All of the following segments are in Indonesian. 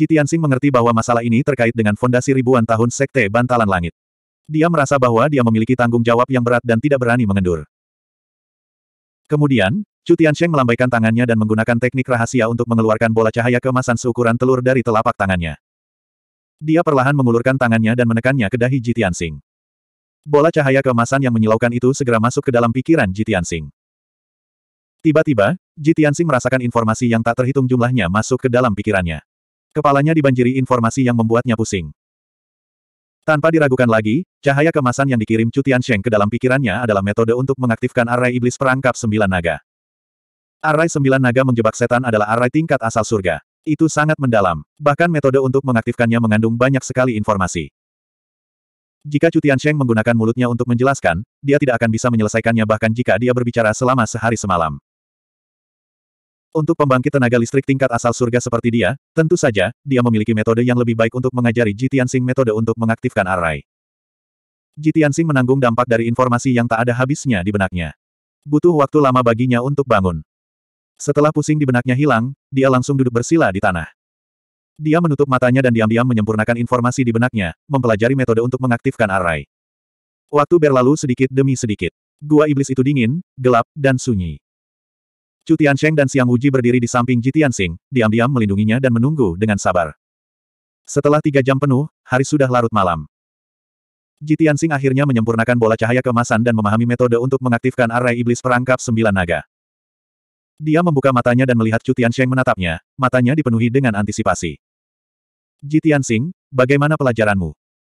Ji Tianxing mengerti bahwa masalah ini terkait dengan fondasi ribuan tahun Sekte Bantalan Langit. Dia merasa bahwa dia memiliki tanggung jawab yang berat dan tidak berani mengendur. Kemudian, Chu Tiansheng melambaikan tangannya dan menggunakan teknik rahasia untuk mengeluarkan bola cahaya kemasan seukuran telur dari telapak tangannya. Dia perlahan mengulurkan tangannya dan menekannya ke dahi Ji Tianxing. Bola cahaya kemasan yang menyilaukan itu segera masuk ke dalam pikiran Ji Tianxing. Tiba-tiba, Ji Tianxing merasakan informasi yang tak terhitung jumlahnya masuk ke dalam pikirannya. Kepalanya dibanjiri informasi yang membuatnya pusing. Tanpa diragukan lagi, cahaya kemasan yang dikirim Cutian Sheng ke dalam pikirannya adalah metode untuk mengaktifkan array iblis perangkap sembilan naga. Array sembilan naga menjebak setan adalah array tingkat asal surga. Itu sangat mendalam, bahkan metode untuk mengaktifkannya mengandung banyak sekali informasi. Jika Cutian Sheng menggunakan mulutnya untuk menjelaskan, dia tidak akan bisa menyelesaikannya bahkan jika dia berbicara selama sehari semalam. Untuk pembangkit tenaga listrik tingkat asal surga seperti dia, tentu saja, dia memiliki metode yang lebih baik untuk mengajari Jitiansing metode untuk mengaktifkan arai. Jitiansing menanggung dampak dari informasi yang tak ada habisnya di benaknya. Butuh waktu lama baginya untuk bangun. Setelah pusing di benaknya hilang, dia langsung duduk bersila di tanah. Dia menutup matanya dan diam-diam menyempurnakan informasi di benaknya, mempelajari metode untuk mengaktifkan arai. Waktu berlalu sedikit demi sedikit. Gua iblis itu dingin, gelap, dan sunyi. Chu dan Xiang Wuji berdiri di samping Ji Tianxing, diam-diam melindunginya dan menunggu dengan sabar. Setelah tiga jam penuh, hari sudah larut malam. Ji Tianxing akhirnya menyempurnakan bola cahaya kemasan dan memahami metode untuk mengaktifkan array iblis perangkap sembilan naga. Dia membuka matanya dan melihat Chu menatapnya, matanya dipenuhi dengan antisipasi. Ji Tianxing, bagaimana pelajaranmu?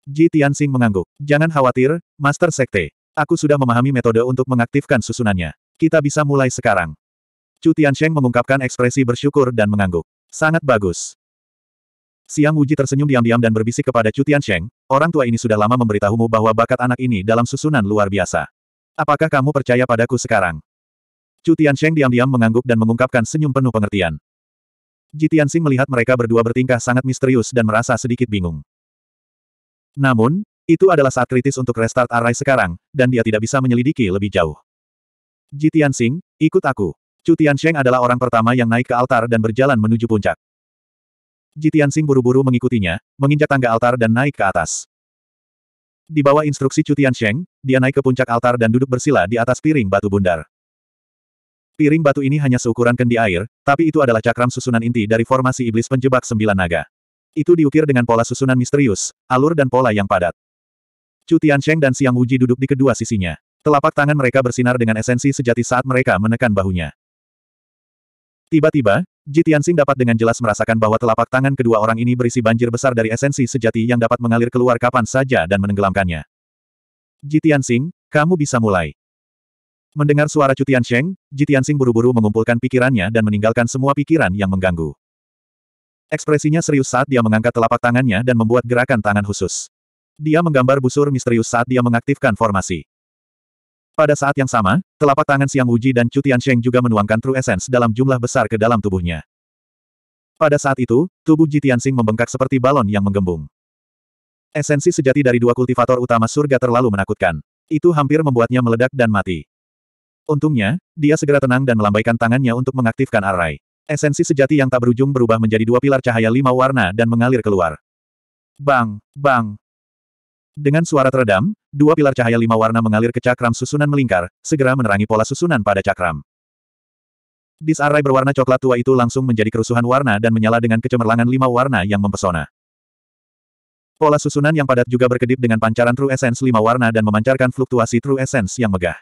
Ji Tianxing mengangguk. Jangan khawatir, Master Sekte. Aku sudah memahami metode untuk mengaktifkan susunannya. Kita bisa mulai sekarang. Chu Tiansheng mengungkapkan ekspresi bersyukur dan mengangguk. Sangat bagus. Siang Wuji tersenyum diam-diam dan berbisik kepada Chu Tiansheng, orang tua ini sudah lama memberitahumu bahwa bakat anak ini dalam susunan luar biasa. Apakah kamu percaya padaku sekarang? Chu Tiansheng diam-diam mengangguk dan mengungkapkan senyum penuh pengertian. Ji Tianxing melihat mereka berdua bertingkah sangat misterius dan merasa sedikit bingung. Namun, itu adalah saat kritis untuk restart Arai sekarang, dan dia tidak bisa menyelidiki lebih jauh. Ji Tianxing, ikut aku. Chu Tiansheng adalah orang pertama yang naik ke altar dan berjalan menuju puncak. Ji Tianxing buru-buru mengikutinya, menginjak tangga altar dan naik ke atas. Di bawah instruksi Chu Tiansheng, dia naik ke puncak altar dan duduk bersila di atas piring batu bundar. Piring batu ini hanya seukuran kendi air, tapi itu adalah cakram susunan inti dari formasi iblis penjebak sembilan naga. Itu diukir dengan pola susunan misterius, alur dan pola yang padat. Chu Tiansheng dan Siang Wuji duduk di kedua sisinya. Telapak tangan mereka bersinar dengan esensi sejati saat mereka menekan bahunya. Tiba-tiba, Jitiansing dapat dengan jelas merasakan bahwa telapak tangan kedua orang ini berisi banjir besar dari esensi sejati yang dapat mengalir keluar kapan saja dan menenggelamkannya. Jitiansing, kamu bisa mulai. Mendengar suara Cutian Sheng, Jitiansing buru-buru mengumpulkan pikirannya dan meninggalkan semua pikiran yang mengganggu. Ekspresinya serius saat dia mengangkat telapak tangannya dan membuat gerakan tangan khusus. Dia menggambar busur misterius saat dia mengaktifkan formasi. Pada saat yang sama, telapak tangan Siang Wuji dan Chu Tiansheng juga menuangkan True Essence dalam jumlah besar ke dalam tubuhnya. Pada saat itu, tubuh Ji Tianxing membengkak seperti balon yang menggembung. Esensi sejati dari dua kultivator utama surga terlalu menakutkan. Itu hampir membuatnya meledak dan mati. Untungnya, dia segera tenang dan melambaikan tangannya untuk mengaktifkan arai. Esensi sejati yang tak berujung berubah menjadi dua pilar cahaya lima warna dan mengalir keluar. Bang, bang. Dengan suara teredam, dua pilar cahaya lima warna mengalir ke cakram susunan melingkar, segera menerangi pola susunan pada cakram. Disarai berwarna coklat tua itu langsung menjadi kerusuhan warna dan menyala dengan kecemerlangan lima warna yang mempesona. Pola susunan yang padat juga berkedip dengan pancaran True Essence lima warna dan memancarkan fluktuasi True Essence yang megah.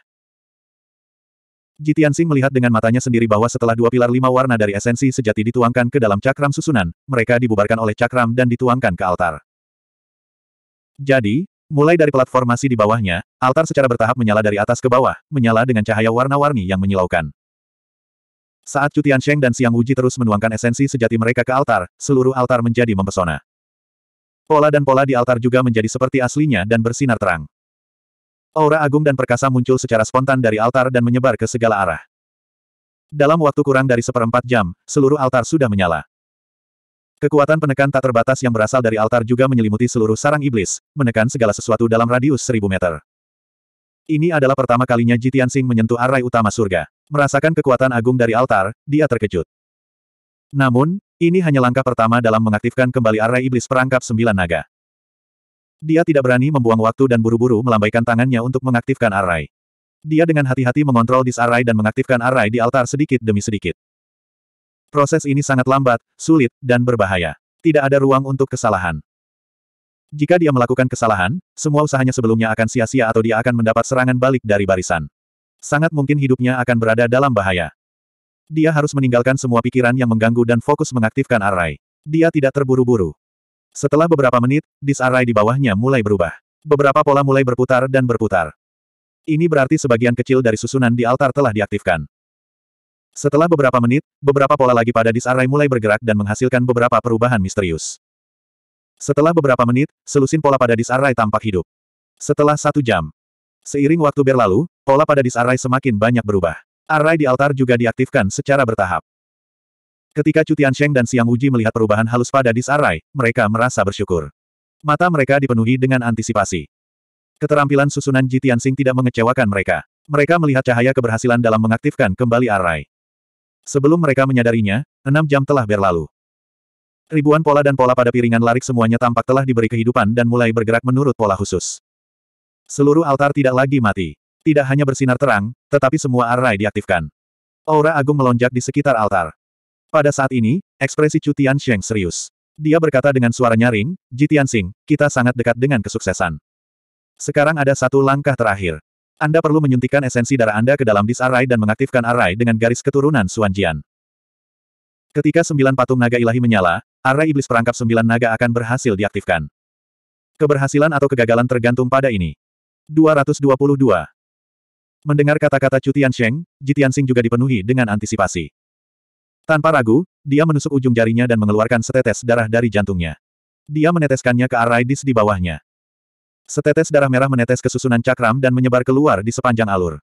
Jitian Sing melihat dengan matanya sendiri bahwa setelah dua pilar lima warna dari esensi sejati dituangkan ke dalam cakram susunan, mereka dibubarkan oleh cakram dan dituangkan ke altar. Jadi, Mulai dari platformasi di bawahnya, altar secara bertahap menyala dari atas ke bawah, menyala dengan cahaya warna-warni yang menyilaukan. Saat Cutian Sheng dan Siang Wuji terus menuangkan esensi sejati mereka ke altar, seluruh altar menjadi mempesona. Pola dan pola di altar juga menjadi seperti aslinya dan bersinar terang. Aura agung dan perkasa muncul secara spontan dari altar dan menyebar ke segala arah. Dalam waktu kurang dari seperempat jam, seluruh altar sudah menyala. Kekuatan penekan tak terbatas yang berasal dari altar juga menyelimuti seluruh sarang iblis, menekan segala sesuatu dalam radius seribu meter. Ini adalah pertama kalinya Jitian Sing menyentuh arai utama surga. Merasakan kekuatan agung dari altar, dia terkejut. Namun, ini hanya langkah pertama dalam mengaktifkan kembali arai iblis perangkap sembilan naga. Dia tidak berani membuang waktu dan buru-buru melambaikan tangannya untuk mengaktifkan arai. Dia dengan hati-hati mengontrol disarai dan mengaktifkan arai di altar sedikit demi sedikit. Proses ini sangat lambat, sulit, dan berbahaya. Tidak ada ruang untuk kesalahan. Jika dia melakukan kesalahan, semua usahanya sebelumnya akan sia-sia atau dia akan mendapat serangan balik dari barisan. Sangat mungkin hidupnya akan berada dalam bahaya. Dia harus meninggalkan semua pikiran yang mengganggu dan fokus mengaktifkan arai. Dia tidak terburu-buru. Setelah beberapa menit, disarai di bawahnya mulai berubah. Beberapa pola mulai berputar dan berputar. Ini berarti sebagian kecil dari susunan di altar telah diaktifkan. Setelah beberapa menit, beberapa pola lagi pada disarai mulai bergerak dan menghasilkan beberapa perubahan misterius. Setelah beberapa menit, selusin pola pada disarai tampak hidup. Setelah satu jam, seiring waktu berlalu, pola pada disarai semakin banyak berubah. Arai di altar juga diaktifkan secara bertahap. Ketika Cutian Sheng dan Siang Uji melihat perubahan halus pada disarai, mereka merasa bersyukur. Mata mereka dipenuhi dengan antisipasi. Keterampilan susunan Jitian Sing tidak mengecewakan mereka. Mereka melihat cahaya keberhasilan dalam mengaktifkan kembali arai. Sebelum mereka menyadarinya, enam jam telah berlalu. Ribuan pola dan pola pada piringan larik semuanya tampak telah diberi kehidupan dan mulai bergerak menurut pola khusus. Seluruh altar tidak lagi mati. Tidak hanya bersinar terang, tetapi semua arai diaktifkan. Aura agung melonjak di sekitar altar. Pada saat ini, ekspresi Chu Sheng serius. Dia berkata dengan suara nyaring, Ji Sing, kita sangat dekat dengan kesuksesan. Sekarang ada satu langkah terakhir. Anda perlu menyuntikkan esensi darah Anda ke dalam disarai dan mengaktifkan arai dengan garis keturunan Suanjian. Ketika sembilan patung naga ilahi menyala, arai iblis perangkap sembilan naga akan berhasil diaktifkan. Keberhasilan atau kegagalan tergantung pada ini. 222. Mendengar kata-kata Cutian Sheng, Jitian juga dipenuhi dengan antisipasi. Tanpa ragu, dia menusuk ujung jarinya dan mengeluarkan setetes darah dari jantungnya. Dia meneteskannya ke arai dis di bawahnya. Setetes darah merah menetes ke susunan cakram dan menyebar keluar di sepanjang alur.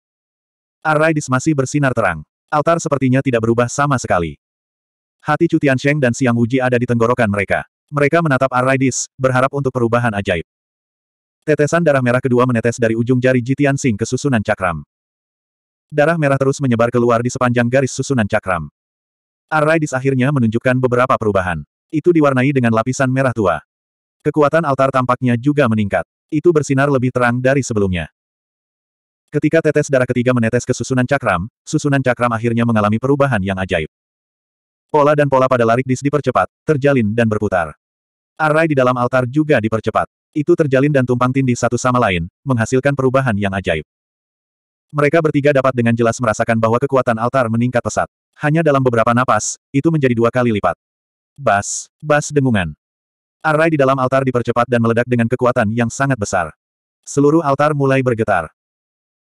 Arai masih bersinar terang. Altar sepertinya tidak berubah sama sekali. Hati Cutian Sheng dan Siang Wuji ada di tenggorokan mereka. Mereka menatap Aridis, berharap untuk perubahan ajaib. Tetesan darah merah kedua menetes dari ujung jari Jitian Sing ke susunan cakram. Darah merah terus menyebar keluar di sepanjang garis susunan cakram. Aridis akhirnya menunjukkan beberapa perubahan. Itu diwarnai dengan lapisan merah tua. Kekuatan altar tampaknya juga meningkat. Itu bersinar lebih terang dari sebelumnya. Ketika tetes darah ketiga menetes ke susunan cakram, susunan cakram akhirnya mengalami perubahan yang ajaib. Pola dan pola pada larik dis dipercepat, terjalin dan berputar. Arai di dalam altar juga dipercepat. Itu terjalin dan tumpang tindih satu sama lain, menghasilkan perubahan yang ajaib. Mereka bertiga dapat dengan jelas merasakan bahwa kekuatan altar meningkat pesat. Hanya dalam beberapa napas, itu menjadi dua kali lipat. Bas, bas dengungan. Arai di dalam altar dipercepat dan meledak dengan kekuatan yang sangat besar. Seluruh altar mulai bergetar.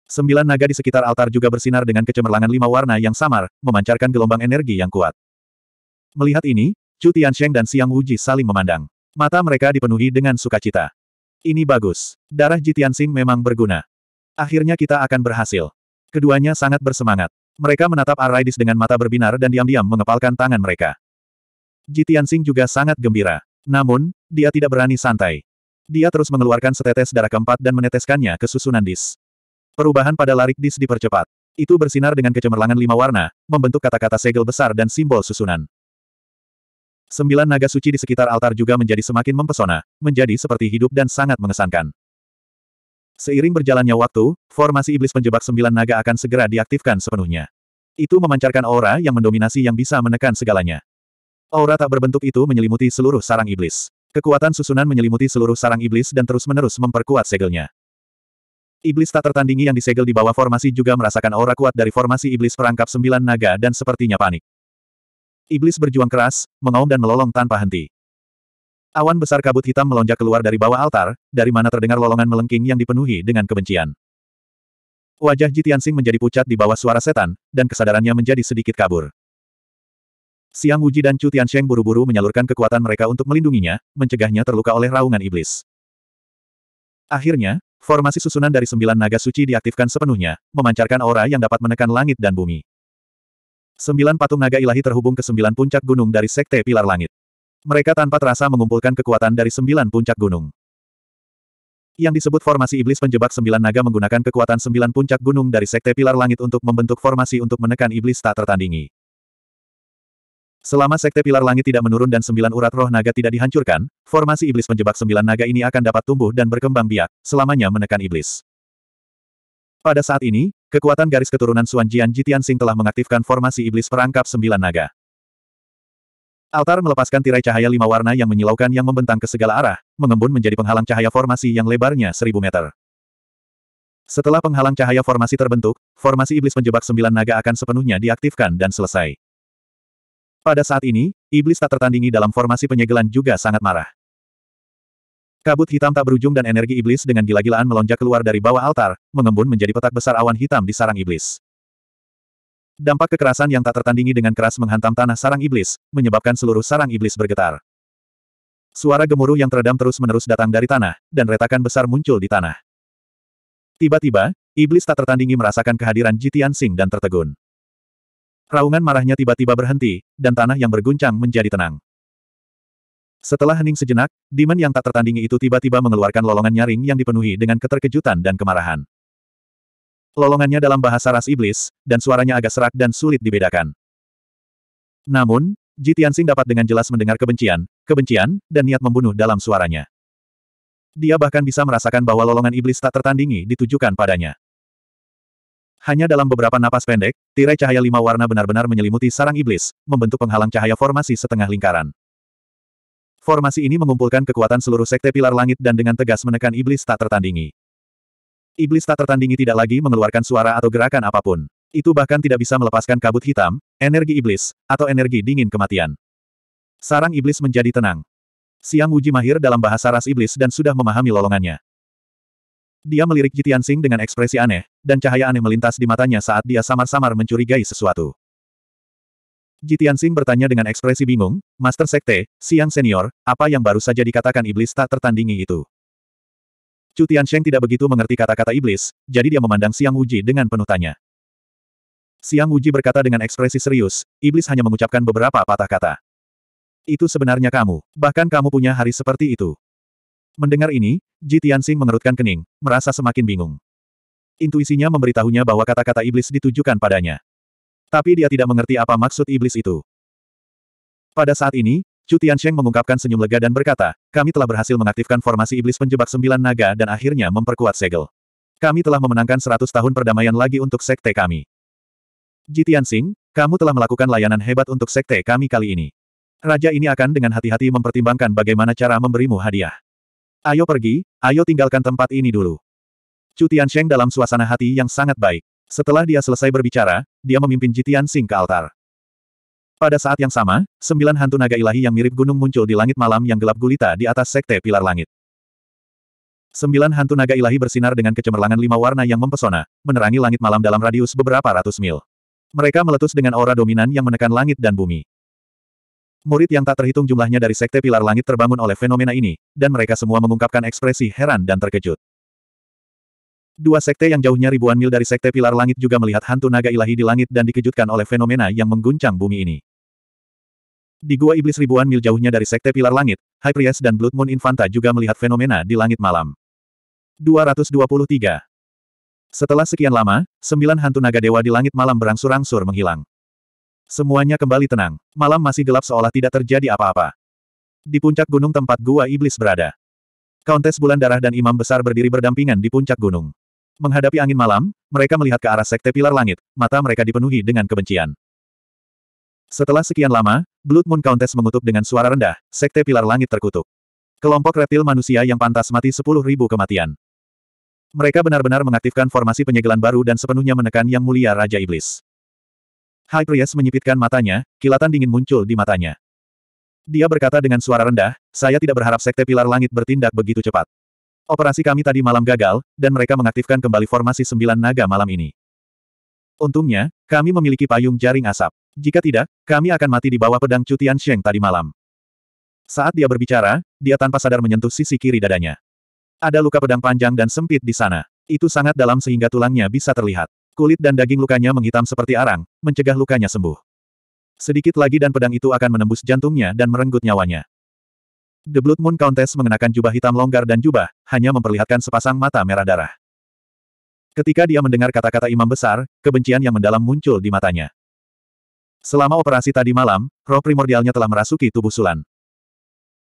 Sembilan naga di sekitar altar juga bersinar dengan kecemerlangan lima warna yang samar, memancarkan gelombang energi yang kuat. Melihat ini, Chu Tiansheng dan Siang Wuji saling memandang. Mata mereka dipenuhi dengan sukacita. Ini bagus. Darah Ji Tianxing memang berguna. Akhirnya kita akan berhasil. Keduanya sangat bersemangat. Mereka menatap Araidis dengan mata berbinar dan diam-diam mengepalkan tangan mereka. Ji Tianxing juga sangat gembira. Namun, dia tidak berani santai. Dia terus mengeluarkan setetes darah keempat dan meneteskannya ke susunan dis. Perubahan pada larik dis dipercepat. Itu bersinar dengan kecemerlangan lima warna, membentuk kata-kata segel besar dan simbol susunan. Sembilan naga suci di sekitar altar juga menjadi semakin mempesona, menjadi seperti hidup dan sangat mengesankan. Seiring berjalannya waktu, formasi iblis penjebak sembilan naga akan segera diaktifkan sepenuhnya. Itu memancarkan aura yang mendominasi yang bisa menekan segalanya. Aura tak berbentuk itu menyelimuti seluruh sarang iblis. Kekuatan susunan menyelimuti seluruh sarang iblis dan terus-menerus memperkuat segelnya. Iblis tak tertandingi yang disegel di bawah formasi juga merasakan aura kuat dari formasi iblis perangkap sembilan naga dan sepertinya panik. Iblis berjuang keras, mengaum dan melolong tanpa henti. Awan besar kabut hitam melonjak keluar dari bawah altar, dari mana terdengar lolongan melengking yang dipenuhi dengan kebencian. Wajah Jitiansing menjadi pucat di bawah suara setan, dan kesadarannya menjadi sedikit kabur. Siang Wuji dan Chu Tiansheng buru-buru menyalurkan kekuatan mereka untuk melindunginya, mencegahnya terluka oleh raungan iblis. Akhirnya, formasi susunan dari sembilan naga suci diaktifkan sepenuhnya, memancarkan aura yang dapat menekan langit dan bumi. Sembilan patung naga ilahi terhubung ke sembilan puncak gunung dari Sekte Pilar Langit. Mereka tanpa terasa mengumpulkan kekuatan dari sembilan puncak gunung. Yang disebut formasi iblis penjebak sembilan naga menggunakan kekuatan sembilan puncak gunung dari Sekte Pilar Langit untuk membentuk formasi untuk menekan iblis tak tertandingi. Selama Sekte Pilar Langit tidak menurun dan sembilan urat roh naga tidak dihancurkan, formasi iblis penjebak sembilan naga ini akan dapat tumbuh dan berkembang biak, selamanya menekan iblis. Pada saat ini, kekuatan garis keturunan Suan Jian Sing telah mengaktifkan formasi iblis perangkap sembilan naga. Altar melepaskan tirai cahaya lima warna yang menyilaukan yang membentang ke segala arah, mengembun menjadi penghalang cahaya formasi yang lebarnya seribu meter. Setelah penghalang cahaya formasi terbentuk, formasi iblis penjebak sembilan naga akan sepenuhnya diaktifkan dan selesai. Pada saat ini, iblis tak tertandingi dalam formasi penyegelan juga sangat marah. Kabut hitam tak berujung dan energi iblis dengan gila-gilaan melonjak keluar dari bawah altar, mengembun menjadi petak besar awan hitam di sarang iblis. Dampak kekerasan yang tak tertandingi dengan keras menghantam tanah sarang iblis, menyebabkan seluruh sarang iblis bergetar. Suara gemuruh yang teredam terus-menerus datang dari tanah, dan retakan besar muncul di tanah. Tiba-tiba, iblis tak tertandingi merasakan kehadiran Jitian Sing dan tertegun. Raungan marahnya tiba-tiba berhenti, dan tanah yang berguncang menjadi tenang. Setelah hening sejenak, demon yang tak tertandingi itu tiba-tiba mengeluarkan lolongan nyaring yang dipenuhi dengan keterkejutan dan kemarahan. Lolongannya dalam bahasa ras iblis, dan suaranya agak serak dan sulit dibedakan. Namun, Ji Tianxing dapat dengan jelas mendengar kebencian, kebencian, dan niat membunuh dalam suaranya. Dia bahkan bisa merasakan bahwa lolongan iblis tak tertandingi ditujukan padanya. Hanya dalam beberapa napas pendek, tirai cahaya lima warna benar-benar menyelimuti sarang iblis, membentuk penghalang cahaya formasi setengah lingkaran. Formasi ini mengumpulkan kekuatan seluruh sekte pilar langit dan dengan tegas menekan iblis tak tertandingi. Iblis tak tertandingi tidak lagi mengeluarkan suara atau gerakan apapun. Itu bahkan tidak bisa melepaskan kabut hitam, energi iblis, atau energi dingin kematian. Sarang iblis menjadi tenang. Siang uji mahir dalam bahasa ras iblis dan sudah memahami lolongannya. Dia melirik Jitian Sing dengan ekspresi aneh, dan cahaya aneh melintas di matanya saat dia samar-samar mencurigai sesuatu. Jitian Sing bertanya dengan ekspresi bingung, Master Sekte, Siang Senior, apa yang baru saja dikatakan iblis tak tertandingi itu? Cutian Sheng tidak begitu mengerti kata-kata iblis, jadi dia memandang Siang Uji dengan penuh tanya. Siang Uji berkata dengan ekspresi serius, iblis hanya mengucapkan beberapa patah kata. Itu sebenarnya kamu, bahkan kamu punya hari seperti itu. Mendengar ini, Ji Tianxing mengerutkan kening, merasa semakin bingung. Intuisinya memberitahunya bahwa kata-kata iblis ditujukan padanya. Tapi dia tidak mengerti apa maksud iblis itu. Pada saat ini, Chu Tianxing mengungkapkan senyum lega dan berkata, kami telah berhasil mengaktifkan formasi iblis penjebak sembilan naga dan akhirnya memperkuat segel. Kami telah memenangkan seratus tahun perdamaian lagi untuk sekte kami. Ji Tianxing, kamu telah melakukan layanan hebat untuk sekte kami kali ini. Raja ini akan dengan hati-hati mempertimbangkan bagaimana cara memberimu hadiah. Ayo pergi, ayo tinggalkan tempat ini dulu. Chu Tiansheng dalam suasana hati yang sangat baik. Setelah dia selesai berbicara, dia memimpin Jitian Sing ke altar. Pada saat yang sama, sembilan hantu naga ilahi yang mirip gunung muncul di langit malam yang gelap gulita di atas sekte pilar langit. Sembilan hantu naga ilahi bersinar dengan kecemerlangan lima warna yang mempesona, menerangi langit malam dalam radius beberapa ratus mil. Mereka meletus dengan aura dominan yang menekan langit dan bumi. Murid yang tak terhitung jumlahnya dari Sekte Pilar Langit terbangun oleh fenomena ini, dan mereka semua mengungkapkan ekspresi heran dan terkejut. Dua sekte yang jauhnya ribuan mil dari Sekte Pilar Langit juga melihat hantu naga ilahi di langit dan dikejutkan oleh fenomena yang mengguncang bumi ini. Di Gua Iblis ribuan mil jauhnya dari Sekte Pilar Langit, High Priest dan Blood Moon Infanta juga melihat fenomena di langit malam. 223 Setelah sekian lama, sembilan hantu naga dewa di langit malam berangsur-angsur menghilang. Semuanya kembali tenang. Malam masih gelap seolah tidak terjadi apa-apa. Di puncak gunung tempat gua iblis berada. Countess Bulan Darah dan Imam Besar berdiri berdampingan di puncak gunung. Menghadapi angin malam, mereka melihat ke arah sekte pilar langit, mata mereka dipenuhi dengan kebencian. Setelah sekian lama, Blood Moon Countess mengutuk dengan suara rendah, sekte pilar langit terkutuk. Kelompok reptil manusia yang pantas mati sepuluh ribu kematian. Mereka benar-benar mengaktifkan formasi penyegelan baru dan sepenuhnya menekan Yang Mulia Raja Iblis. Hai Priest menyipitkan matanya, kilatan dingin muncul di matanya. Dia berkata dengan suara rendah, saya tidak berharap Sekte Pilar Langit bertindak begitu cepat. Operasi kami tadi malam gagal, dan mereka mengaktifkan kembali formasi sembilan naga malam ini. Untungnya, kami memiliki payung jaring asap. Jika tidak, kami akan mati di bawah pedang Cutian Sheng tadi malam. Saat dia berbicara, dia tanpa sadar menyentuh sisi kiri dadanya. Ada luka pedang panjang dan sempit di sana. Itu sangat dalam sehingga tulangnya bisa terlihat. Kulit dan daging lukanya menghitam seperti arang, mencegah lukanya sembuh. Sedikit lagi dan pedang itu akan menembus jantungnya dan merenggut nyawanya. The Blood Moon Countess mengenakan jubah hitam longgar dan jubah, hanya memperlihatkan sepasang mata merah darah. Ketika dia mendengar kata-kata imam besar, kebencian yang mendalam muncul di matanya. Selama operasi tadi malam, roh primordialnya telah merasuki tubuh Sulan.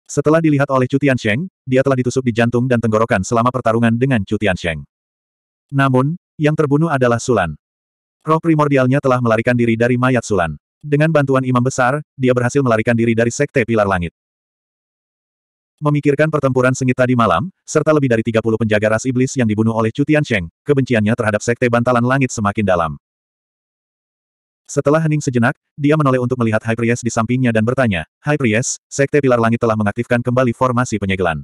Setelah dilihat oleh Cutian Sheng, dia telah ditusuk di jantung dan tenggorokan selama pertarungan dengan Cutian Sheng. Namun, yang terbunuh adalah Sulan. Roh primordialnya telah melarikan diri dari mayat Sulan. Dengan bantuan imam besar, dia berhasil melarikan diri dari Sekte Pilar Langit. Memikirkan pertempuran sengit tadi malam, serta lebih dari 30 penjaga ras iblis yang dibunuh oleh Cutian Cheng, kebenciannya terhadap Sekte Bantalan Langit semakin dalam. Setelah hening sejenak, dia menoleh untuk melihat High Priest di sampingnya dan bertanya, High Priest, Sekte Pilar Langit telah mengaktifkan kembali formasi penyegelan.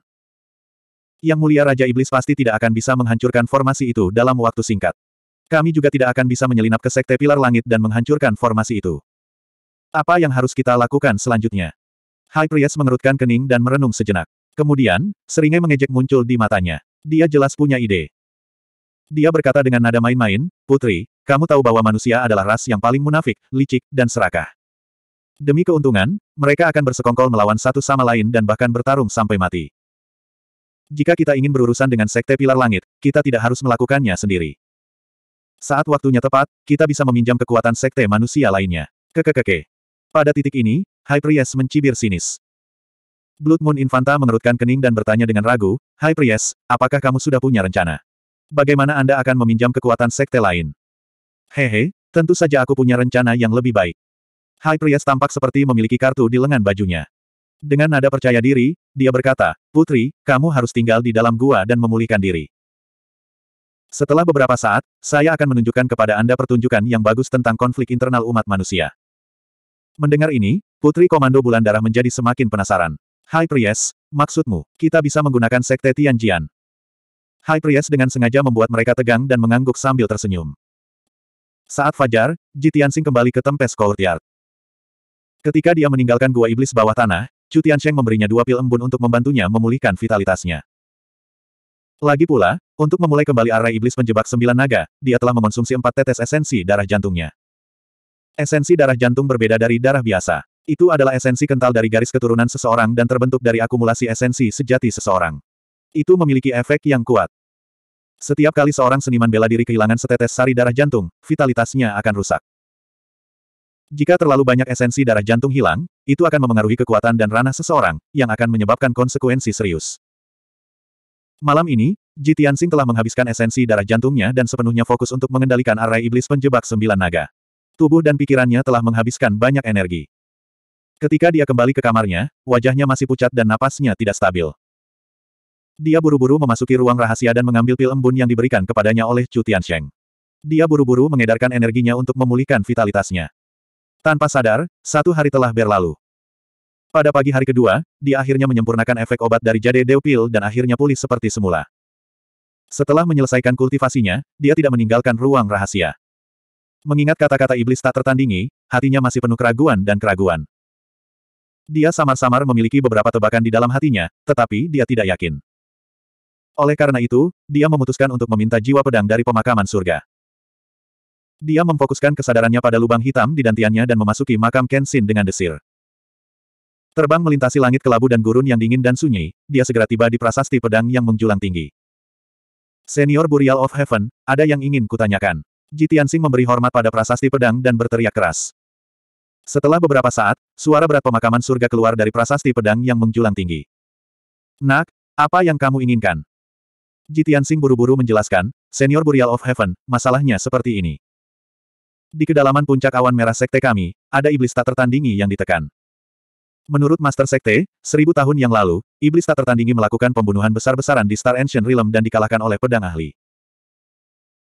Yang mulia Raja Iblis pasti tidak akan bisa menghancurkan formasi itu dalam waktu singkat. Kami juga tidak akan bisa menyelinap ke Sekte Pilar Langit dan menghancurkan formasi itu. Apa yang harus kita lakukan selanjutnya? High Priest mengerutkan kening dan merenung sejenak. Kemudian, seringai mengejek muncul di matanya. Dia jelas punya ide. Dia berkata dengan nada main-main, Putri, kamu tahu bahwa manusia adalah ras yang paling munafik, licik, dan serakah. Demi keuntungan, mereka akan bersekongkol melawan satu sama lain dan bahkan bertarung sampai mati. Jika kita ingin berurusan dengan Sekte Pilar Langit, kita tidak harus melakukannya sendiri. Saat waktunya tepat, kita bisa meminjam kekuatan Sekte manusia lainnya. Kekekeke. Pada titik ini, High Priest mencibir sinis. Blood Moon Infanta mengerutkan kening dan bertanya dengan ragu, High Priest, apakah kamu sudah punya rencana? Bagaimana Anda akan meminjam kekuatan Sekte lain? Hehe, tentu saja aku punya rencana yang lebih baik. High Priest tampak seperti memiliki kartu di lengan bajunya. Dengan nada percaya diri, dia berkata, Putri, kamu harus tinggal di dalam gua dan memulihkan diri. Setelah beberapa saat, saya akan menunjukkan kepada Anda pertunjukan yang bagus tentang konflik internal umat manusia. Mendengar ini, Putri Komando Bulan Darah menjadi semakin penasaran. Hai Priest, maksudmu, kita bisa menggunakan Sekte Tianjian. Hai Priest dengan sengaja membuat mereka tegang dan mengangguk sambil tersenyum. Saat fajar, Jitian Sing kembali ke Tempest Courtyard. Ketika dia meninggalkan gua iblis bawah tanah, Chu Tiancheng memberinya dua pil embun untuk membantunya memulihkan vitalitasnya. Lagi pula, untuk memulai kembali arai iblis penjebak sembilan naga, dia telah mengonsumsi empat tetes esensi darah jantungnya. Esensi darah jantung berbeda dari darah biasa. Itu adalah esensi kental dari garis keturunan seseorang dan terbentuk dari akumulasi esensi sejati seseorang. Itu memiliki efek yang kuat. Setiap kali seorang seniman bela diri kehilangan setetes sari darah jantung, vitalitasnya akan rusak. Jika terlalu banyak esensi darah jantung hilang, itu akan memengaruhi kekuatan dan ranah seseorang, yang akan menyebabkan konsekuensi serius. Malam ini, Ji Tianxing telah menghabiskan esensi darah jantungnya dan sepenuhnya fokus untuk mengendalikan arai iblis penjebak sembilan naga. Tubuh dan pikirannya telah menghabiskan banyak energi. Ketika dia kembali ke kamarnya, wajahnya masih pucat dan napasnya tidak stabil. Dia buru-buru memasuki ruang rahasia dan mengambil pil embun yang diberikan kepadanya oleh Chu Sheng. Dia buru-buru mengedarkan energinya untuk memulihkan vitalitasnya. Tanpa sadar, satu hari telah berlalu. Pada pagi hari kedua, dia akhirnya menyempurnakan efek obat dari jade Deupil dan akhirnya pulih seperti semula. Setelah menyelesaikan kultivasinya, dia tidak meninggalkan ruang rahasia. Mengingat kata-kata iblis tak tertandingi, hatinya masih penuh keraguan dan keraguan. Dia samar-samar memiliki beberapa tebakan di dalam hatinya, tetapi dia tidak yakin. Oleh karena itu, dia memutuskan untuk meminta jiwa pedang dari pemakaman surga. Dia memfokuskan kesadarannya pada lubang hitam di dantiannya dan memasuki makam Kenshin dengan desir. Terbang melintasi langit kelabu dan gurun yang dingin dan sunyi, dia segera tiba di prasasti pedang yang menjulang tinggi. Senior Burial of Heaven, ada yang ingin kutanyakan. Jitiansing memberi hormat pada prasasti pedang dan berteriak keras. Setelah beberapa saat, suara berat pemakaman surga keluar dari prasasti pedang yang menjulang tinggi. Nak, apa yang kamu inginkan? Jitiansing buru-buru menjelaskan, Senior Burial of Heaven, masalahnya seperti ini. Di kedalaman puncak awan merah sekte kami, ada iblis tak tertandingi yang ditekan. Menurut Master Sekte, seribu tahun yang lalu, iblis tak tertandingi melakukan pembunuhan besar-besaran di Star Ancient Realm dan dikalahkan oleh pedang ahli.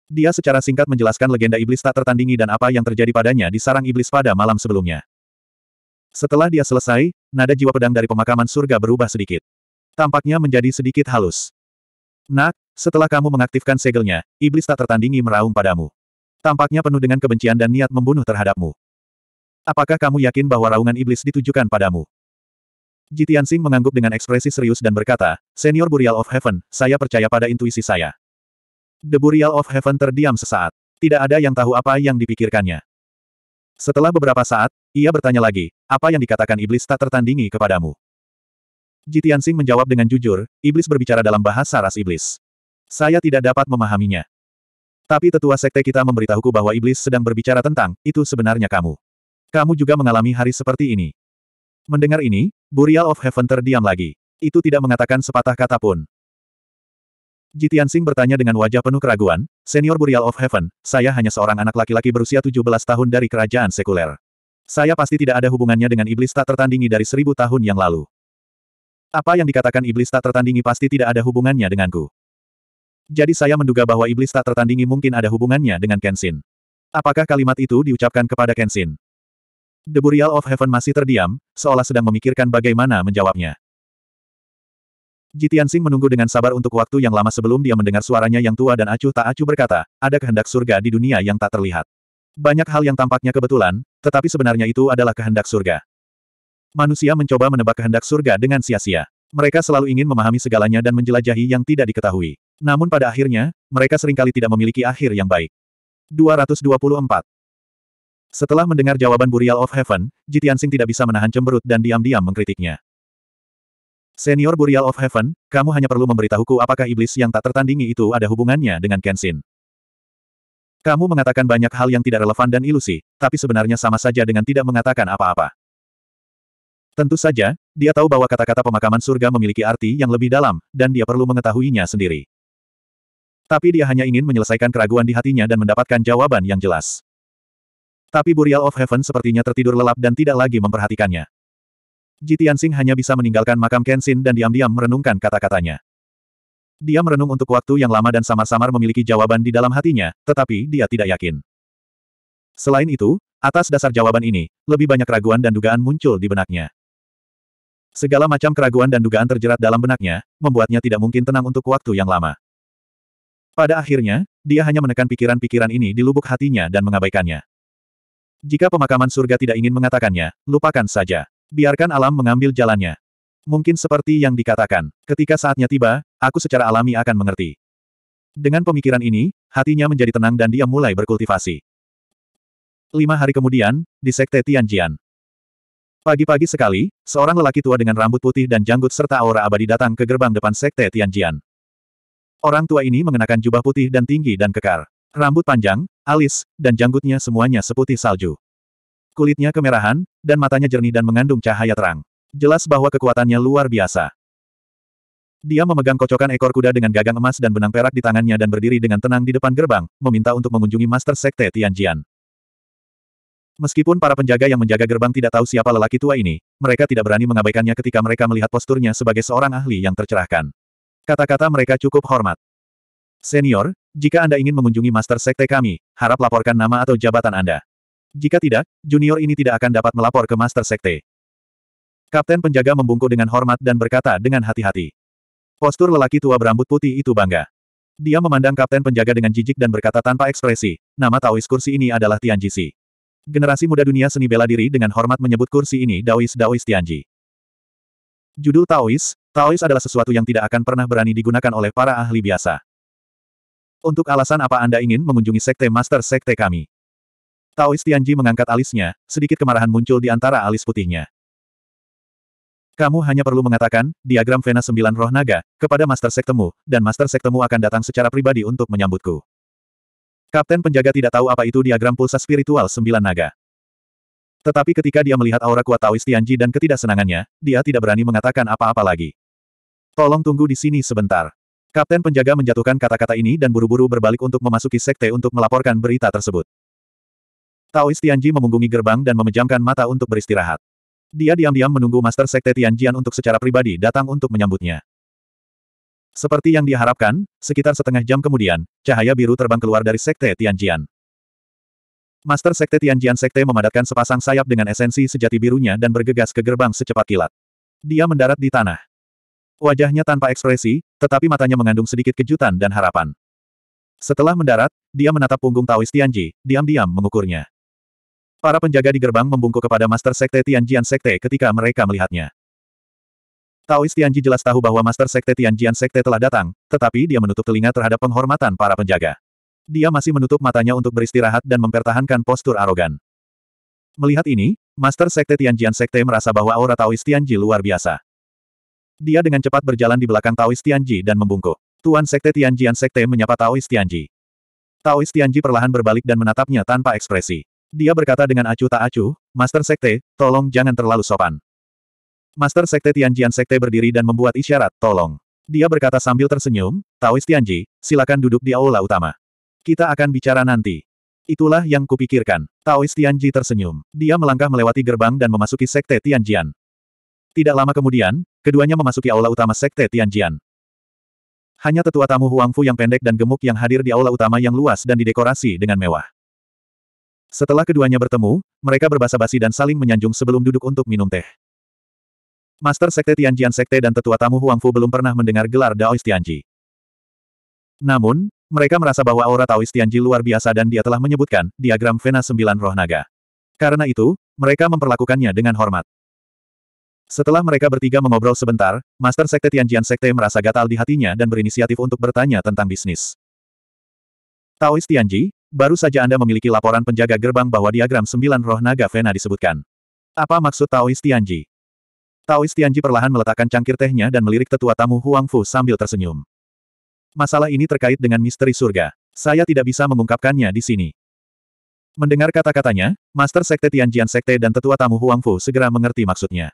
Dia secara singkat menjelaskan legenda iblis tak tertandingi dan apa yang terjadi padanya di sarang iblis pada malam sebelumnya. Setelah dia selesai, nada jiwa pedang dari pemakaman surga berubah sedikit. Tampaknya menjadi sedikit halus. Nak, setelah kamu mengaktifkan segelnya, iblis tak tertandingi meraung padamu. Tampaknya penuh dengan kebencian dan niat membunuh terhadapmu. Apakah kamu yakin bahwa raungan iblis ditujukan padamu? Jitian Sing mengangguk dengan ekspresi serius dan berkata, Senior Burial of Heaven, saya percaya pada intuisi saya. The Burial of Heaven terdiam sesaat. Tidak ada yang tahu apa yang dipikirkannya. Setelah beberapa saat, ia bertanya lagi, apa yang dikatakan iblis tak tertandingi kepadamu? Jitian Sing menjawab dengan jujur, iblis berbicara dalam bahasa ras iblis. Saya tidak dapat memahaminya. Tapi tetua sekte kita memberitahuku bahwa iblis sedang berbicara tentang, itu sebenarnya kamu. Kamu juga mengalami hari seperti ini. Mendengar ini, Burial of Heaven terdiam lagi. Itu tidak mengatakan sepatah kata pun. Jitian Singh bertanya dengan wajah penuh keraguan, Senior Burial of Heaven, saya hanya seorang anak laki-laki berusia 17 tahun dari kerajaan sekuler. Saya pasti tidak ada hubungannya dengan iblis tak tertandingi dari seribu tahun yang lalu. Apa yang dikatakan iblis tak tertandingi pasti tidak ada hubungannya denganku. Jadi saya menduga bahwa iblis tak tertandingi mungkin ada hubungannya dengan Kenshin. Apakah kalimat itu diucapkan kepada Kenshin? The Burial of Heaven masih terdiam, seolah sedang memikirkan bagaimana menjawabnya. Jitian Singh menunggu dengan sabar untuk waktu yang lama sebelum dia mendengar suaranya yang tua dan acuh tak acuh berkata, ada kehendak surga di dunia yang tak terlihat. Banyak hal yang tampaknya kebetulan, tetapi sebenarnya itu adalah kehendak surga. Manusia mencoba menebak kehendak surga dengan sia-sia. Mereka selalu ingin memahami segalanya dan menjelajahi yang tidak diketahui. Namun pada akhirnya, mereka seringkali tidak memiliki akhir yang baik. 224. Setelah mendengar jawaban Burial of Heaven, Jitiansing tidak bisa menahan cemberut dan diam-diam mengkritiknya. Senior Burial of Heaven, kamu hanya perlu memberitahuku apakah iblis yang tak tertandingi itu ada hubungannya dengan Kenshin. Kamu mengatakan banyak hal yang tidak relevan dan ilusi, tapi sebenarnya sama saja dengan tidak mengatakan apa-apa. Tentu saja, dia tahu bahwa kata-kata pemakaman surga memiliki arti yang lebih dalam, dan dia perlu mengetahuinya sendiri. Tapi dia hanya ingin menyelesaikan keraguan di hatinya dan mendapatkan jawaban yang jelas. Tapi Burial of Heaven sepertinya tertidur lelap dan tidak lagi memperhatikannya. Jitian Singh hanya bisa meninggalkan makam Kenshin dan diam-diam merenungkan kata-katanya. Dia merenung untuk waktu yang lama dan samar-samar memiliki jawaban di dalam hatinya, tetapi dia tidak yakin. Selain itu, atas dasar jawaban ini, lebih banyak keraguan dan dugaan muncul di benaknya. Segala macam keraguan dan dugaan terjerat dalam benaknya, membuatnya tidak mungkin tenang untuk waktu yang lama. Pada akhirnya, dia hanya menekan pikiran-pikiran ini di lubuk hatinya dan mengabaikannya. Jika pemakaman surga tidak ingin mengatakannya, lupakan saja. Biarkan alam mengambil jalannya. Mungkin seperti yang dikatakan, ketika saatnya tiba, aku secara alami akan mengerti. Dengan pemikiran ini, hatinya menjadi tenang dan dia mulai berkultivasi. Lima hari kemudian, di Sekte Tianjian. Pagi-pagi sekali, seorang lelaki tua dengan rambut putih dan janggut serta aura abadi datang ke gerbang depan sekte Tianjian. Orang tua ini mengenakan jubah putih dan tinggi dan kekar. Rambut panjang, alis, dan janggutnya semuanya seputih salju. Kulitnya kemerahan, dan matanya jernih dan mengandung cahaya terang. Jelas bahwa kekuatannya luar biasa. Dia memegang kocokan ekor kuda dengan gagang emas dan benang perak di tangannya dan berdiri dengan tenang di depan gerbang, meminta untuk mengunjungi Master Sekte Tianjian. Meskipun para penjaga yang menjaga gerbang tidak tahu siapa lelaki tua ini, mereka tidak berani mengabaikannya ketika mereka melihat posturnya sebagai seorang ahli yang tercerahkan. Kata-kata mereka cukup hormat. Senior, jika Anda ingin mengunjungi Master Sekte kami, harap laporkan nama atau jabatan Anda. Jika tidak, junior ini tidak akan dapat melapor ke Master Sekte. Kapten penjaga membungkuk dengan hormat dan berkata dengan hati-hati. Postur lelaki tua berambut putih itu bangga. Dia memandang kapten penjaga dengan jijik dan berkata tanpa ekspresi, nama Taois kursi ini adalah Tianjisi generasi muda dunia seni bela diri dengan hormat menyebut kursi ini Daois Daois Tianji. Judul Taois, Taois adalah sesuatu yang tidak akan pernah berani digunakan oleh para ahli biasa. Untuk alasan apa Anda ingin mengunjungi sekte master sekte kami? Taois Tianji mengangkat alisnya, sedikit kemarahan muncul di antara alis putihnya. Kamu hanya perlu mengatakan, diagram Vena sembilan roh naga, kepada master sektemu, dan master sektemu akan datang secara pribadi untuk menyambutku. Kapten penjaga tidak tahu apa itu diagram pulsa spiritual sembilan naga. Tetapi ketika dia melihat aura kuat Taoist Tianji dan ketidaksenangannya, dia tidak berani mengatakan apa-apa lagi. Tolong tunggu di sini sebentar. Kapten penjaga menjatuhkan kata-kata ini dan buru-buru berbalik untuk memasuki sekte untuk melaporkan berita tersebut. Taoist Tianji memunggungi gerbang dan memejamkan mata untuk beristirahat. Dia diam-diam menunggu Master Sekte Tianjian untuk secara pribadi datang untuk menyambutnya. Seperti yang diharapkan, sekitar setengah jam kemudian, cahaya biru terbang keluar dari Sekte Tianjian. Master Sekte Tianjian Sekte memadatkan sepasang sayap dengan esensi sejati birunya dan bergegas ke gerbang secepat kilat. Dia mendarat di tanah. Wajahnya tanpa ekspresi, tetapi matanya mengandung sedikit kejutan dan harapan. Setelah mendarat, dia menatap punggung Taoist Tianji, diam-diam mengukurnya. Para penjaga di gerbang membungkuk kepada Master Sekte Tianjian Sekte ketika mereka melihatnya. Taois Tianji jelas tahu bahwa Master Sekte Tianjian Sekte telah datang, tetapi dia menutup telinga terhadap penghormatan para penjaga. Dia masih menutup matanya untuk beristirahat dan mempertahankan postur arogan. Melihat ini, Master Sekte Tianjian Sekte merasa bahwa aura Taois Tianji luar biasa. Dia dengan cepat berjalan di belakang Taois Tianji dan membungkuk. Tuan Sekte Tianjian Sekte menyapa Taois Tianji. Taois Tianji perlahan berbalik dan menatapnya tanpa ekspresi. Dia berkata dengan acuh tak acuh, Master Sekte, tolong jangan terlalu sopan. Master Sekte Tianjian Sekte berdiri dan membuat isyarat, tolong. Dia berkata sambil tersenyum, Taoist Tianji, silakan duduk di aula utama. Kita akan bicara nanti. Itulah yang kupikirkan. Taoist Tianji tersenyum. Dia melangkah melewati gerbang dan memasuki Sekte Tianjian. Tidak lama kemudian, keduanya memasuki aula utama Sekte Tianjian. Hanya tetua tamu Huang Fu yang pendek dan gemuk yang hadir di aula utama yang luas dan didekorasi dengan mewah. Setelah keduanya bertemu, mereka berbasa-basi dan saling menyanjung sebelum duduk untuk minum teh. Master Sekte Tianjian Sekte dan tetua tamu Huang Fu belum pernah mendengar gelar Daoist Tianji. Namun, mereka merasa bahwa aura Taoist Tianji luar biasa dan dia telah menyebutkan diagram Vena Sembilan Roh Naga. Karena itu, mereka memperlakukannya dengan hormat. Setelah mereka bertiga mengobrol sebentar, Master Sekte Tianjian Sekte merasa gatal di hatinya dan berinisiatif untuk bertanya tentang bisnis. Taoist Tianji, baru saja Anda memiliki laporan penjaga gerbang bahwa diagram Sembilan Roh Naga Vena disebutkan. Apa maksud Taoist Tianji? Taois Tianji perlahan meletakkan cangkir tehnya dan melirik tetua tamu Huang Fu sambil tersenyum. Masalah ini terkait dengan misteri surga. Saya tidak bisa mengungkapkannya di sini. Mendengar kata-katanya, Master Sekte Tianjian Sekte dan tetua tamu Huang Fu segera mengerti maksudnya.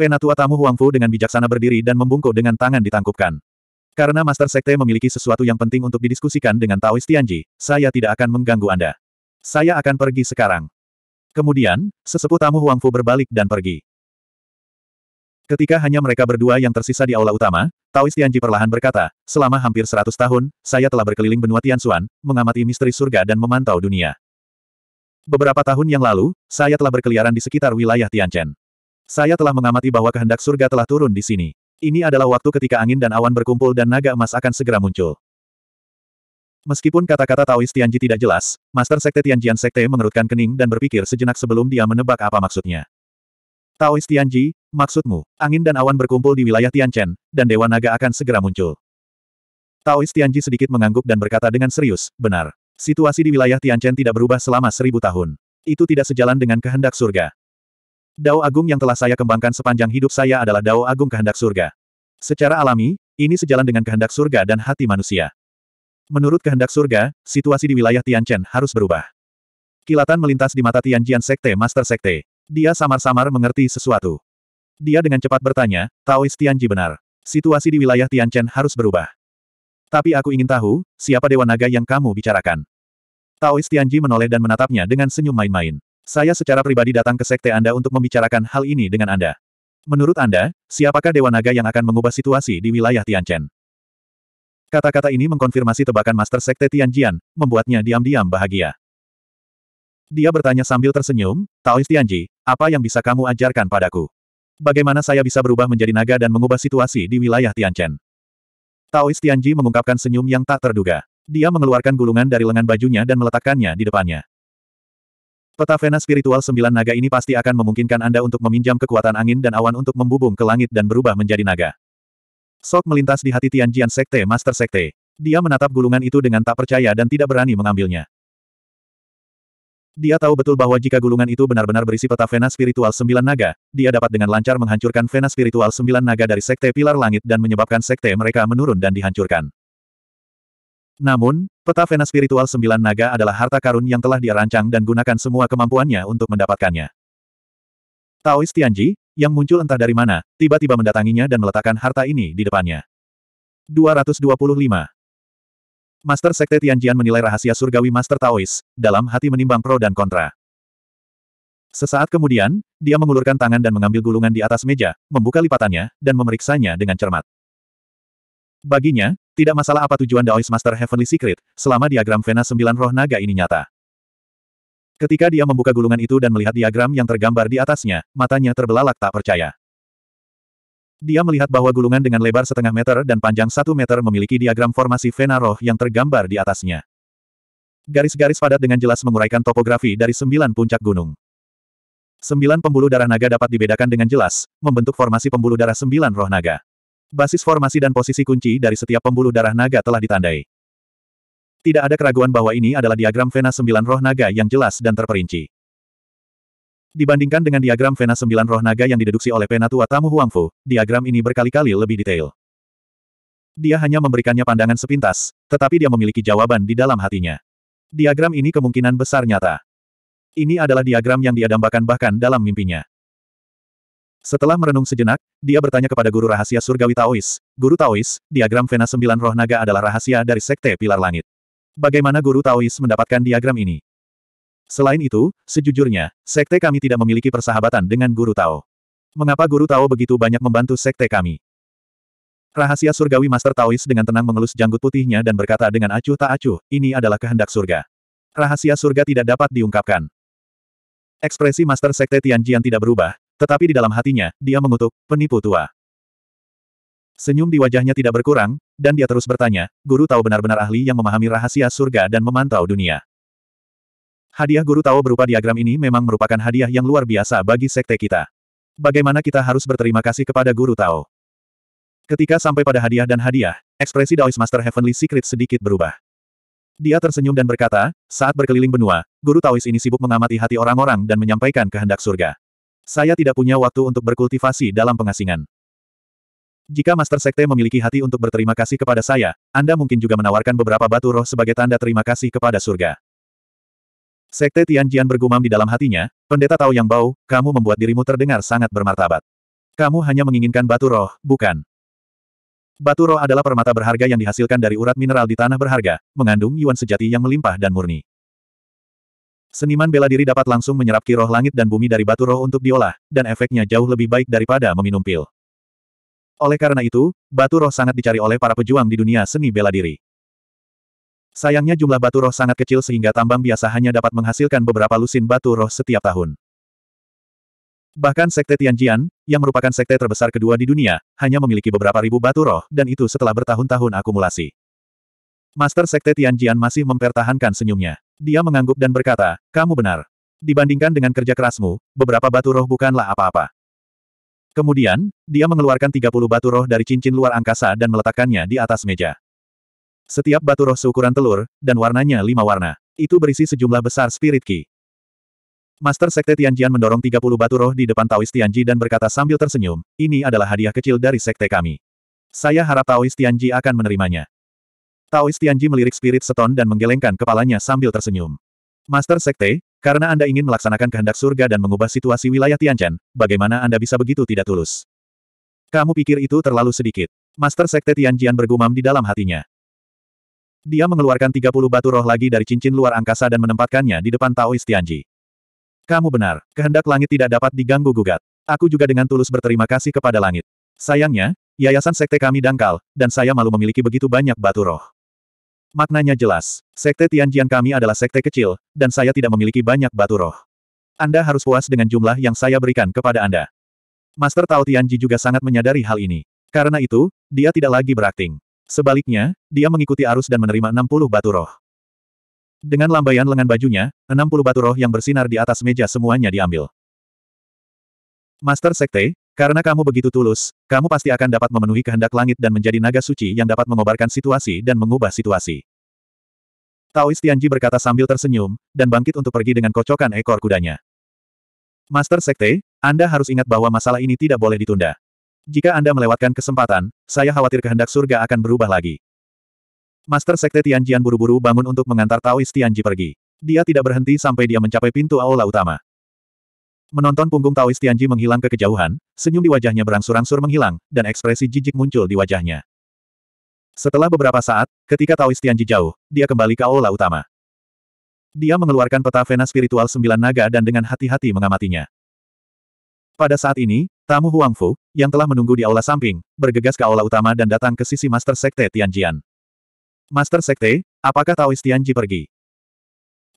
Penatua tamu Huang Fu dengan bijaksana berdiri dan membungkuk dengan tangan ditangkupkan. Karena Master Sekte memiliki sesuatu yang penting untuk didiskusikan dengan Taois Tianji, saya tidak akan mengganggu Anda. Saya akan pergi sekarang. Kemudian, sesepuh tamu Huang Fu berbalik dan pergi. Ketika hanya mereka berdua yang tersisa di aula utama, Taoist Tianji perlahan berkata, selama hampir seratus tahun, saya telah berkeliling benua Tianxuan, mengamati misteri surga dan memantau dunia. Beberapa tahun yang lalu, saya telah berkeliaran di sekitar wilayah Tianchen. Saya telah mengamati bahwa kehendak surga telah turun di sini. Ini adalah waktu ketika angin dan awan berkumpul dan naga emas akan segera muncul. Meskipun kata-kata Taoist Tianji tidak jelas, Master Sekte Tianjian Sekte mengerutkan kening dan berpikir sejenak sebelum dia menebak apa maksudnya. Taoist Tianji, Maksudmu, angin dan awan berkumpul di wilayah Tianchen, dan Dewa Naga akan segera muncul. Taois Tianji sedikit mengangguk dan berkata dengan serius, benar. Situasi di wilayah Tianchen tidak berubah selama seribu tahun. Itu tidak sejalan dengan kehendak surga. Dao Agung yang telah saya kembangkan sepanjang hidup saya adalah Dao Agung kehendak surga. Secara alami, ini sejalan dengan kehendak surga dan hati manusia. Menurut kehendak surga, situasi di wilayah Tianchen harus berubah. Kilatan melintas di mata Tianjian Sekte Master Sekte. Dia samar-samar mengerti sesuatu. Dia dengan cepat bertanya, Taoist Tianji benar. Situasi di wilayah Tianchen harus berubah. Tapi aku ingin tahu, siapa Dewa Naga yang kamu bicarakan? Taoist Tianji menoleh dan menatapnya dengan senyum main-main. Saya secara pribadi datang ke sekte Anda untuk membicarakan hal ini dengan Anda. Menurut Anda, siapakah Dewa Naga yang akan mengubah situasi di wilayah Tianchen? Kata-kata ini mengkonfirmasi tebakan Master Sekte Tianjian, membuatnya diam-diam bahagia. Dia bertanya sambil tersenyum, Taoist Tianji, apa yang bisa kamu ajarkan padaku? Bagaimana saya bisa berubah menjadi naga dan mengubah situasi di wilayah Tianchen? Taois Tianji mengungkapkan senyum yang tak terduga. Dia mengeluarkan gulungan dari lengan bajunya dan meletakkannya di depannya. Peta Vena spiritual sembilan naga ini pasti akan memungkinkan Anda untuk meminjam kekuatan angin dan awan untuk membubung ke langit dan berubah menjadi naga. Sok melintas di hati Tianjian Sekte Master Sekte. Dia menatap gulungan itu dengan tak percaya dan tidak berani mengambilnya. Dia tahu betul bahwa jika gulungan itu benar-benar berisi peta Vena Spiritual Sembilan Naga, dia dapat dengan lancar menghancurkan Vena Spiritual Sembilan Naga dari Sekte Pilar Langit dan menyebabkan Sekte mereka menurun dan dihancurkan. Namun, peta Vena Spiritual Sembilan Naga adalah harta karun yang telah dirancang dan gunakan semua kemampuannya untuk mendapatkannya. Taois Tianji, yang muncul entah dari mana, tiba-tiba mendatanginya dan meletakkan harta ini di depannya. 225. Master Sekte Tianjian menilai rahasia surgawi Master Taois, dalam hati menimbang pro dan kontra. Sesaat kemudian, dia mengulurkan tangan dan mengambil gulungan di atas meja, membuka lipatannya, dan memeriksanya dengan cermat. Baginya, tidak masalah apa tujuan Daois Master Heavenly Secret, selama diagram Vena Sembilan Roh Naga ini nyata. Ketika dia membuka gulungan itu dan melihat diagram yang tergambar di atasnya, matanya terbelalak tak percaya. Dia melihat bahwa gulungan dengan lebar setengah meter dan panjang satu meter memiliki diagram formasi vena roh yang tergambar di atasnya. Garis-garis padat dengan jelas menguraikan topografi dari sembilan puncak gunung. Sembilan pembuluh darah naga dapat dibedakan dengan jelas, membentuk formasi pembuluh darah sembilan roh naga. Basis formasi dan posisi kunci dari setiap pembuluh darah naga telah ditandai. Tidak ada keraguan bahwa ini adalah diagram vena sembilan roh naga yang jelas dan terperinci. Dibandingkan dengan diagram Vena sembilan roh naga yang dideduksi oleh Penatua Tamu Huangfu, diagram ini berkali-kali lebih detail. Dia hanya memberikannya pandangan sepintas, tetapi dia memiliki jawaban di dalam hatinya. Diagram ini kemungkinan besar nyata. Ini adalah diagram yang dia dambakan bahkan dalam mimpinya. Setelah merenung sejenak, dia bertanya kepada guru rahasia surgawi Taois, Guru Taois, diagram Vena sembilan roh naga adalah rahasia dari Sekte Pilar Langit. Bagaimana guru Taois mendapatkan diagram ini? Selain itu, sejujurnya, sekte kami tidak memiliki persahabatan dengan Guru Tao. Mengapa Guru Tao begitu banyak membantu sekte kami? Rahasia surgawi Master Taois dengan tenang mengelus janggut putihnya dan berkata dengan acuh tak acuh, ini adalah kehendak surga. Rahasia surga tidak dapat diungkapkan. Ekspresi Master Sekte Tianjian tidak berubah, tetapi di dalam hatinya, dia mengutuk, penipu tua. Senyum di wajahnya tidak berkurang, dan dia terus bertanya, Guru tahu benar-benar ahli yang memahami rahasia surga dan memantau dunia. Hadiah guru Tao berupa diagram ini memang merupakan hadiah yang luar biasa bagi sekte kita. Bagaimana kita harus berterima kasih kepada guru Tao? Ketika sampai pada hadiah dan hadiah, ekspresi Daois Master Heavenly Secret sedikit berubah. Dia tersenyum dan berkata, saat berkeliling benua, guru Taois ini sibuk mengamati hati orang-orang dan menyampaikan kehendak surga. Saya tidak punya waktu untuk berkultivasi dalam pengasingan. Jika Master Sekte memiliki hati untuk berterima kasih kepada saya, Anda mungkin juga menawarkan beberapa batu roh sebagai tanda terima kasih kepada surga. Sekte Tianjian bergumam di dalam hatinya, pendeta Tao Yang Bau, kamu membuat dirimu terdengar sangat bermartabat. Kamu hanya menginginkan batu roh, bukan? Batu roh adalah permata berharga yang dihasilkan dari urat mineral di tanah berharga, mengandung yuan sejati yang melimpah dan murni. Seniman bela diri dapat langsung menyerap kiroh langit dan bumi dari batu roh untuk diolah, dan efeknya jauh lebih baik daripada meminum pil. Oleh karena itu, batu roh sangat dicari oleh para pejuang di dunia seni bela diri. Sayangnya jumlah batu roh sangat kecil sehingga tambang biasa hanya dapat menghasilkan beberapa lusin batu roh setiap tahun. Bahkan Sekte Tianjian, yang merupakan sekte terbesar kedua di dunia, hanya memiliki beberapa ribu batu roh, dan itu setelah bertahun-tahun akumulasi. Master Sekte Tianjian masih mempertahankan senyumnya. Dia mengangguk dan berkata, kamu benar. Dibandingkan dengan kerja kerasmu, beberapa batu roh bukanlah apa-apa. Kemudian, dia mengeluarkan 30 batu roh dari cincin luar angkasa dan meletakkannya di atas meja. Setiap batu roh seukuran telur, dan warnanya lima warna. Itu berisi sejumlah besar spirit ki. Master Sekte Tianjian mendorong 30 batu roh di depan Taoist Tianji dan berkata sambil tersenyum, ini adalah hadiah kecil dari sekte kami. Saya harap Taoist Tianji akan menerimanya. Taoist Tianji melirik spirit seton dan menggelengkan kepalanya sambil tersenyum. Master Sekte, karena Anda ingin melaksanakan kehendak surga dan mengubah situasi wilayah Tianjian, bagaimana Anda bisa begitu tidak tulus? Kamu pikir itu terlalu sedikit. Master Sekte Tianjian bergumam di dalam hatinya. Dia mengeluarkan 30 batu roh lagi dari cincin luar angkasa dan menempatkannya di depan Taoist Tianji. Kamu benar, kehendak langit tidak dapat diganggu gugat. Aku juga dengan tulus berterima kasih kepada langit. Sayangnya, yayasan sekte kami dangkal, dan saya malu memiliki begitu banyak batu roh. Maknanya jelas, sekte Tianjian kami adalah sekte kecil, dan saya tidak memiliki banyak batu roh. Anda harus puas dengan jumlah yang saya berikan kepada Anda. Master Tao Tianji juga sangat menyadari hal ini. Karena itu, dia tidak lagi berakting. Sebaliknya, dia mengikuti arus dan menerima 60 batu roh. Dengan lambaian lengan bajunya, 60 batu roh yang bersinar di atas meja semuanya diambil. Master Sekte, karena kamu begitu tulus, kamu pasti akan dapat memenuhi kehendak langit dan menjadi naga suci yang dapat mengobarkan situasi dan mengubah situasi. Taois Tianji berkata sambil tersenyum, dan bangkit untuk pergi dengan kocokan ekor kudanya. Master Sekte, Anda harus ingat bahwa masalah ini tidak boleh ditunda. Jika Anda melewatkan kesempatan, saya khawatir kehendak surga akan berubah lagi. Master Sekte Tianjian buru-buru bangun untuk mengantar Taoist Tianji pergi. Dia tidak berhenti sampai dia mencapai pintu aula utama. Menonton punggung Taoist Tianji menghilang ke kejauhan, senyum di wajahnya berangsur-angsur menghilang, dan ekspresi jijik muncul di wajahnya. Setelah beberapa saat, ketika Taoist Tianji jauh, dia kembali ke aula utama. Dia mengeluarkan peta Vena Spiritual Sembilan Naga dan dengan hati-hati mengamatinya. Pada saat ini, tamu Huang Fu, yang telah menunggu di aula samping, bergegas ke aula utama dan datang ke sisi Master Sekte Tianjian. Master Sekte, apakah Taoist Tianji pergi?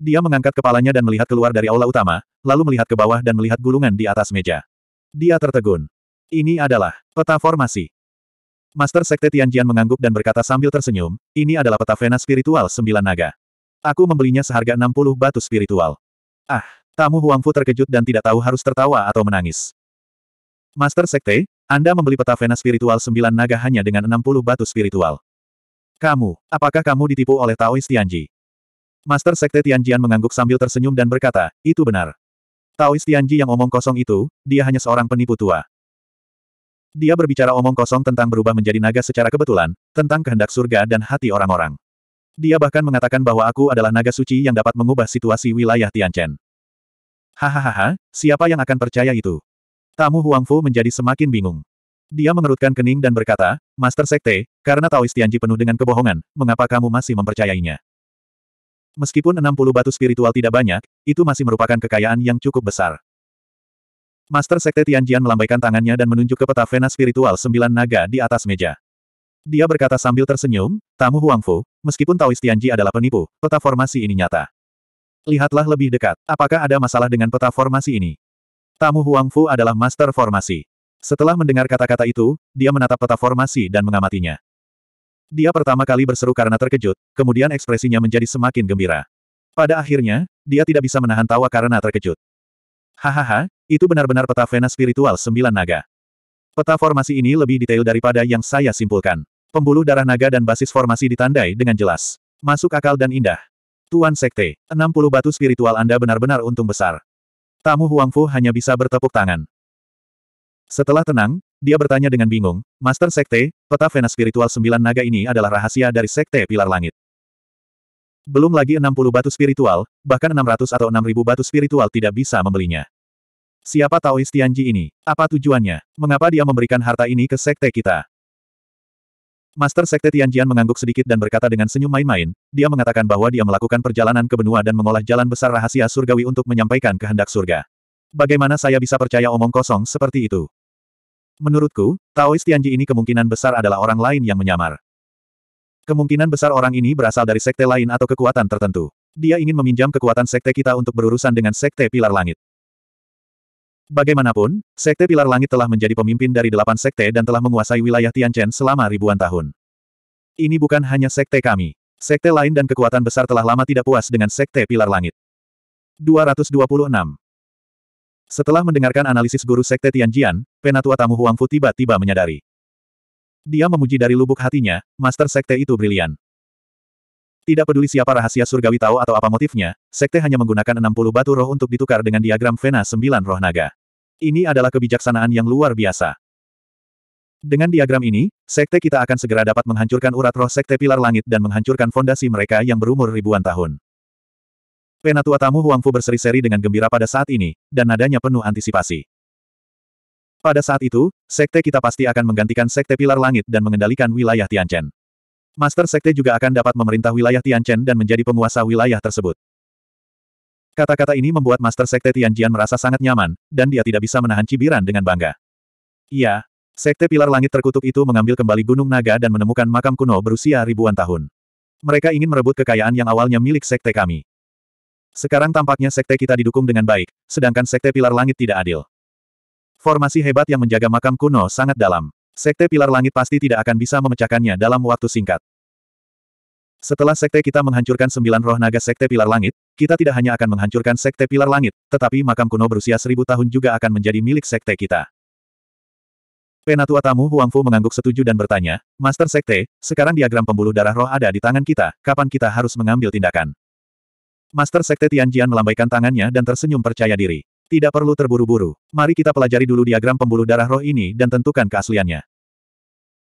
Dia mengangkat kepalanya dan melihat keluar dari aula utama, lalu melihat ke bawah dan melihat gulungan di atas meja. Dia tertegun. Ini adalah peta formasi. Master Sekte Tianjian mengangguk dan berkata sambil tersenyum, ini adalah peta vena spiritual sembilan naga. Aku membelinya seharga 60 batu spiritual. Ah, Tamu Huangfu terkejut dan tidak tahu harus tertawa atau menangis. Master Sekte, Anda membeli peta Vena Spiritual sembilan naga hanya dengan 60 batu spiritual. Kamu, apakah kamu ditipu oleh Taoist Tianji? Master Sekte Tianjian mengangguk sambil tersenyum dan berkata, itu benar. Taoist Tianji yang omong kosong itu, dia hanya seorang penipu tua. Dia berbicara omong kosong tentang berubah menjadi naga secara kebetulan, tentang kehendak surga dan hati orang-orang. Dia bahkan mengatakan bahwa aku adalah naga suci yang dapat mengubah situasi wilayah Tianchen. Hahaha, siapa yang akan percaya itu? Tamu Huangfu menjadi semakin bingung. Dia mengerutkan kening dan berkata, Master Sekte, karena Taoist Tianji penuh dengan kebohongan, mengapa kamu masih mempercayainya? Meskipun 60 batu spiritual tidak banyak, itu masih merupakan kekayaan yang cukup besar. Master Sekte Tianjian melambaikan tangannya dan menunjuk ke peta vena spiritual sembilan naga di atas meja. Dia berkata sambil tersenyum, Tamu Huangfu, meskipun Taoist Tianji adalah penipu, peta formasi ini nyata. Lihatlah lebih dekat, apakah ada masalah dengan peta formasi ini? Tamu Huang Fu adalah master formasi. Setelah mendengar kata-kata itu, dia menatap peta formasi dan mengamatinya. Dia pertama kali berseru karena terkejut, kemudian ekspresinya menjadi semakin gembira. Pada akhirnya, dia tidak bisa menahan tawa karena terkejut. Hahaha, itu benar-benar peta vena spiritual sembilan naga. Peta formasi ini lebih detail daripada yang saya simpulkan. Pembuluh darah naga dan basis formasi ditandai dengan jelas. Masuk akal dan indah. Tuan Sekte, 60 batu spiritual Anda benar-benar untung besar. Tamu Huang Fu hanya bisa bertepuk tangan. Setelah tenang, dia bertanya dengan bingung, Master Sekte, peta Vena spiritual sembilan naga ini adalah rahasia dari Sekte Pilar Langit. Belum lagi 60 batu spiritual, bahkan 600 atau 6000 batu spiritual tidak bisa membelinya. Siapa Taoist Tianji ini? Apa tujuannya? Mengapa dia memberikan harta ini ke sekte kita? Master Sekte Tianjian mengangguk sedikit dan berkata dengan senyum main-main, dia mengatakan bahwa dia melakukan perjalanan ke benua dan mengolah jalan besar rahasia surgawi untuk menyampaikan kehendak surga. Bagaimana saya bisa percaya omong kosong seperti itu? Menurutku, Taoist Tianji ini kemungkinan besar adalah orang lain yang menyamar. Kemungkinan besar orang ini berasal dari sekte lain atau kekuatan tertentu. Dia ingin meminjam kekuatan sekte kita untuk berurusan dengan sekte pilar langit. Bagaimanapun, Sekte Pilar Langit telah menjadi pemimpin dari delapan sekte dan telah menguasai wilayah Tianchen selama ribuan tahun. Ini bukan hanya sekte kami. Sekte lain dan kekuatan besar telah lama tidak puas dengan Sekte Pilar Langit. 226. Setelah mendengarkan analisis guru Sekte Tianjian, penatua tamu Huang Fu tiba-tiba menyadari. Dia memuji dari lubuk hatinya, Master Sekte itu brilian. Tidak peduli siapa rahasia surgawi tahu atau apa motifnya, sekte hanya menggunakan 60 batu roh untuk ditukar dengan diagram Vena 9 roh naga. Ini adalah kebijaksanaan yang luar biasa. Dengan diagram ini, sekte kita akan segera dapat menghancurkan urat roh sekte pilar langit dan menghancurkan fondasi mereka yang berumur ribuan tahun. Penatua tamu Huang Fu berseri-seri dengan gembira pada saat ini, dan nadanya penuh antisipasi. Pada saat itu, sekte kita pasti akan menggantikan sekte pilar langit dan mengendalikan wilayah Tianchen. Master Sekte juga akan dapat memerintah wilayah Tianchen dan menjadi penguasa wilayah tersebut. Kata-kata ini membuat Master Sekte Tianjian merasa sangat nyaman, dan dia tidak bisa menahan cibiran dengan bangga. Iya, Sekte Pilar Langit Terkutuk itu mengambil kembali Gunung Naga dan menemukan makam kuno berusia ribuan tahun. Mereka ingin merebut kekayaan yang awalnya milik Sekte kami. Sekarang tampaknya Sekte kita didukung dengan baik, sedangkan Sekte Pilar Langit tidak adil. Formasi hebat yang menjaga makam kuno sangat dalam. Sekte Pilar Langit pasti tidak akan bisa memecahkannya dalam waktu singkat. Setelah sekte kita menghancurkan sembilan roh naga sekte Pilar Langit, kita tidak hanya akan menghancurkan sekte Pilar Langit, tetapi makam kuno berusia seribu tahun juga akan menjadi milik sekte kita. Penatua tamu Huang Fu mengangguk setuju dan bertanya, Master Sekte, sekarang diagram pembuluh darah roh ada di tangan kita, kapan kita harus mengambil tindakan? Master Sekte Tianjian melambaikan tangannya dan tersenyum percaya diri. Tidak perlu terburu-buru. Mari kita pelajari dulu diagram pembuluh darah roh ini dan tentukan keasliannya.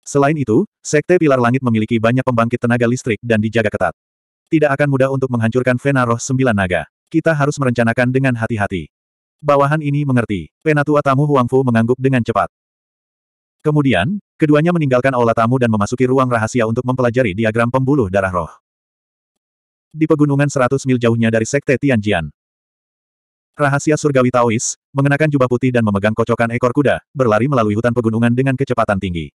Selain itu, Sekte Pilar Langit memiliki banyak pembangkit tenaga listrik dan dijaga ketat. Tidak akan mudah untuk menghancurkan Vena Roh Sembilan Naga. Kita harus merencanakan dengan hati-hati. Bawahan ini mengerti. Penatua tamu Huangfu mengangguk dengan cepat. Kemudian, keduanya meninggalkan aula tamu dan memasuki ruang rahasia untuk mempelajari diagram pembuluh darah roh. Di pegunungan 100 mil jauhnya dari Sekte Tianjian, Rahasia surgawi Taois, mengenakan jubah putih dan memegang kocokan ekor kuda, berlari melalui hutan pegunungan dengan kecepatan tinggi.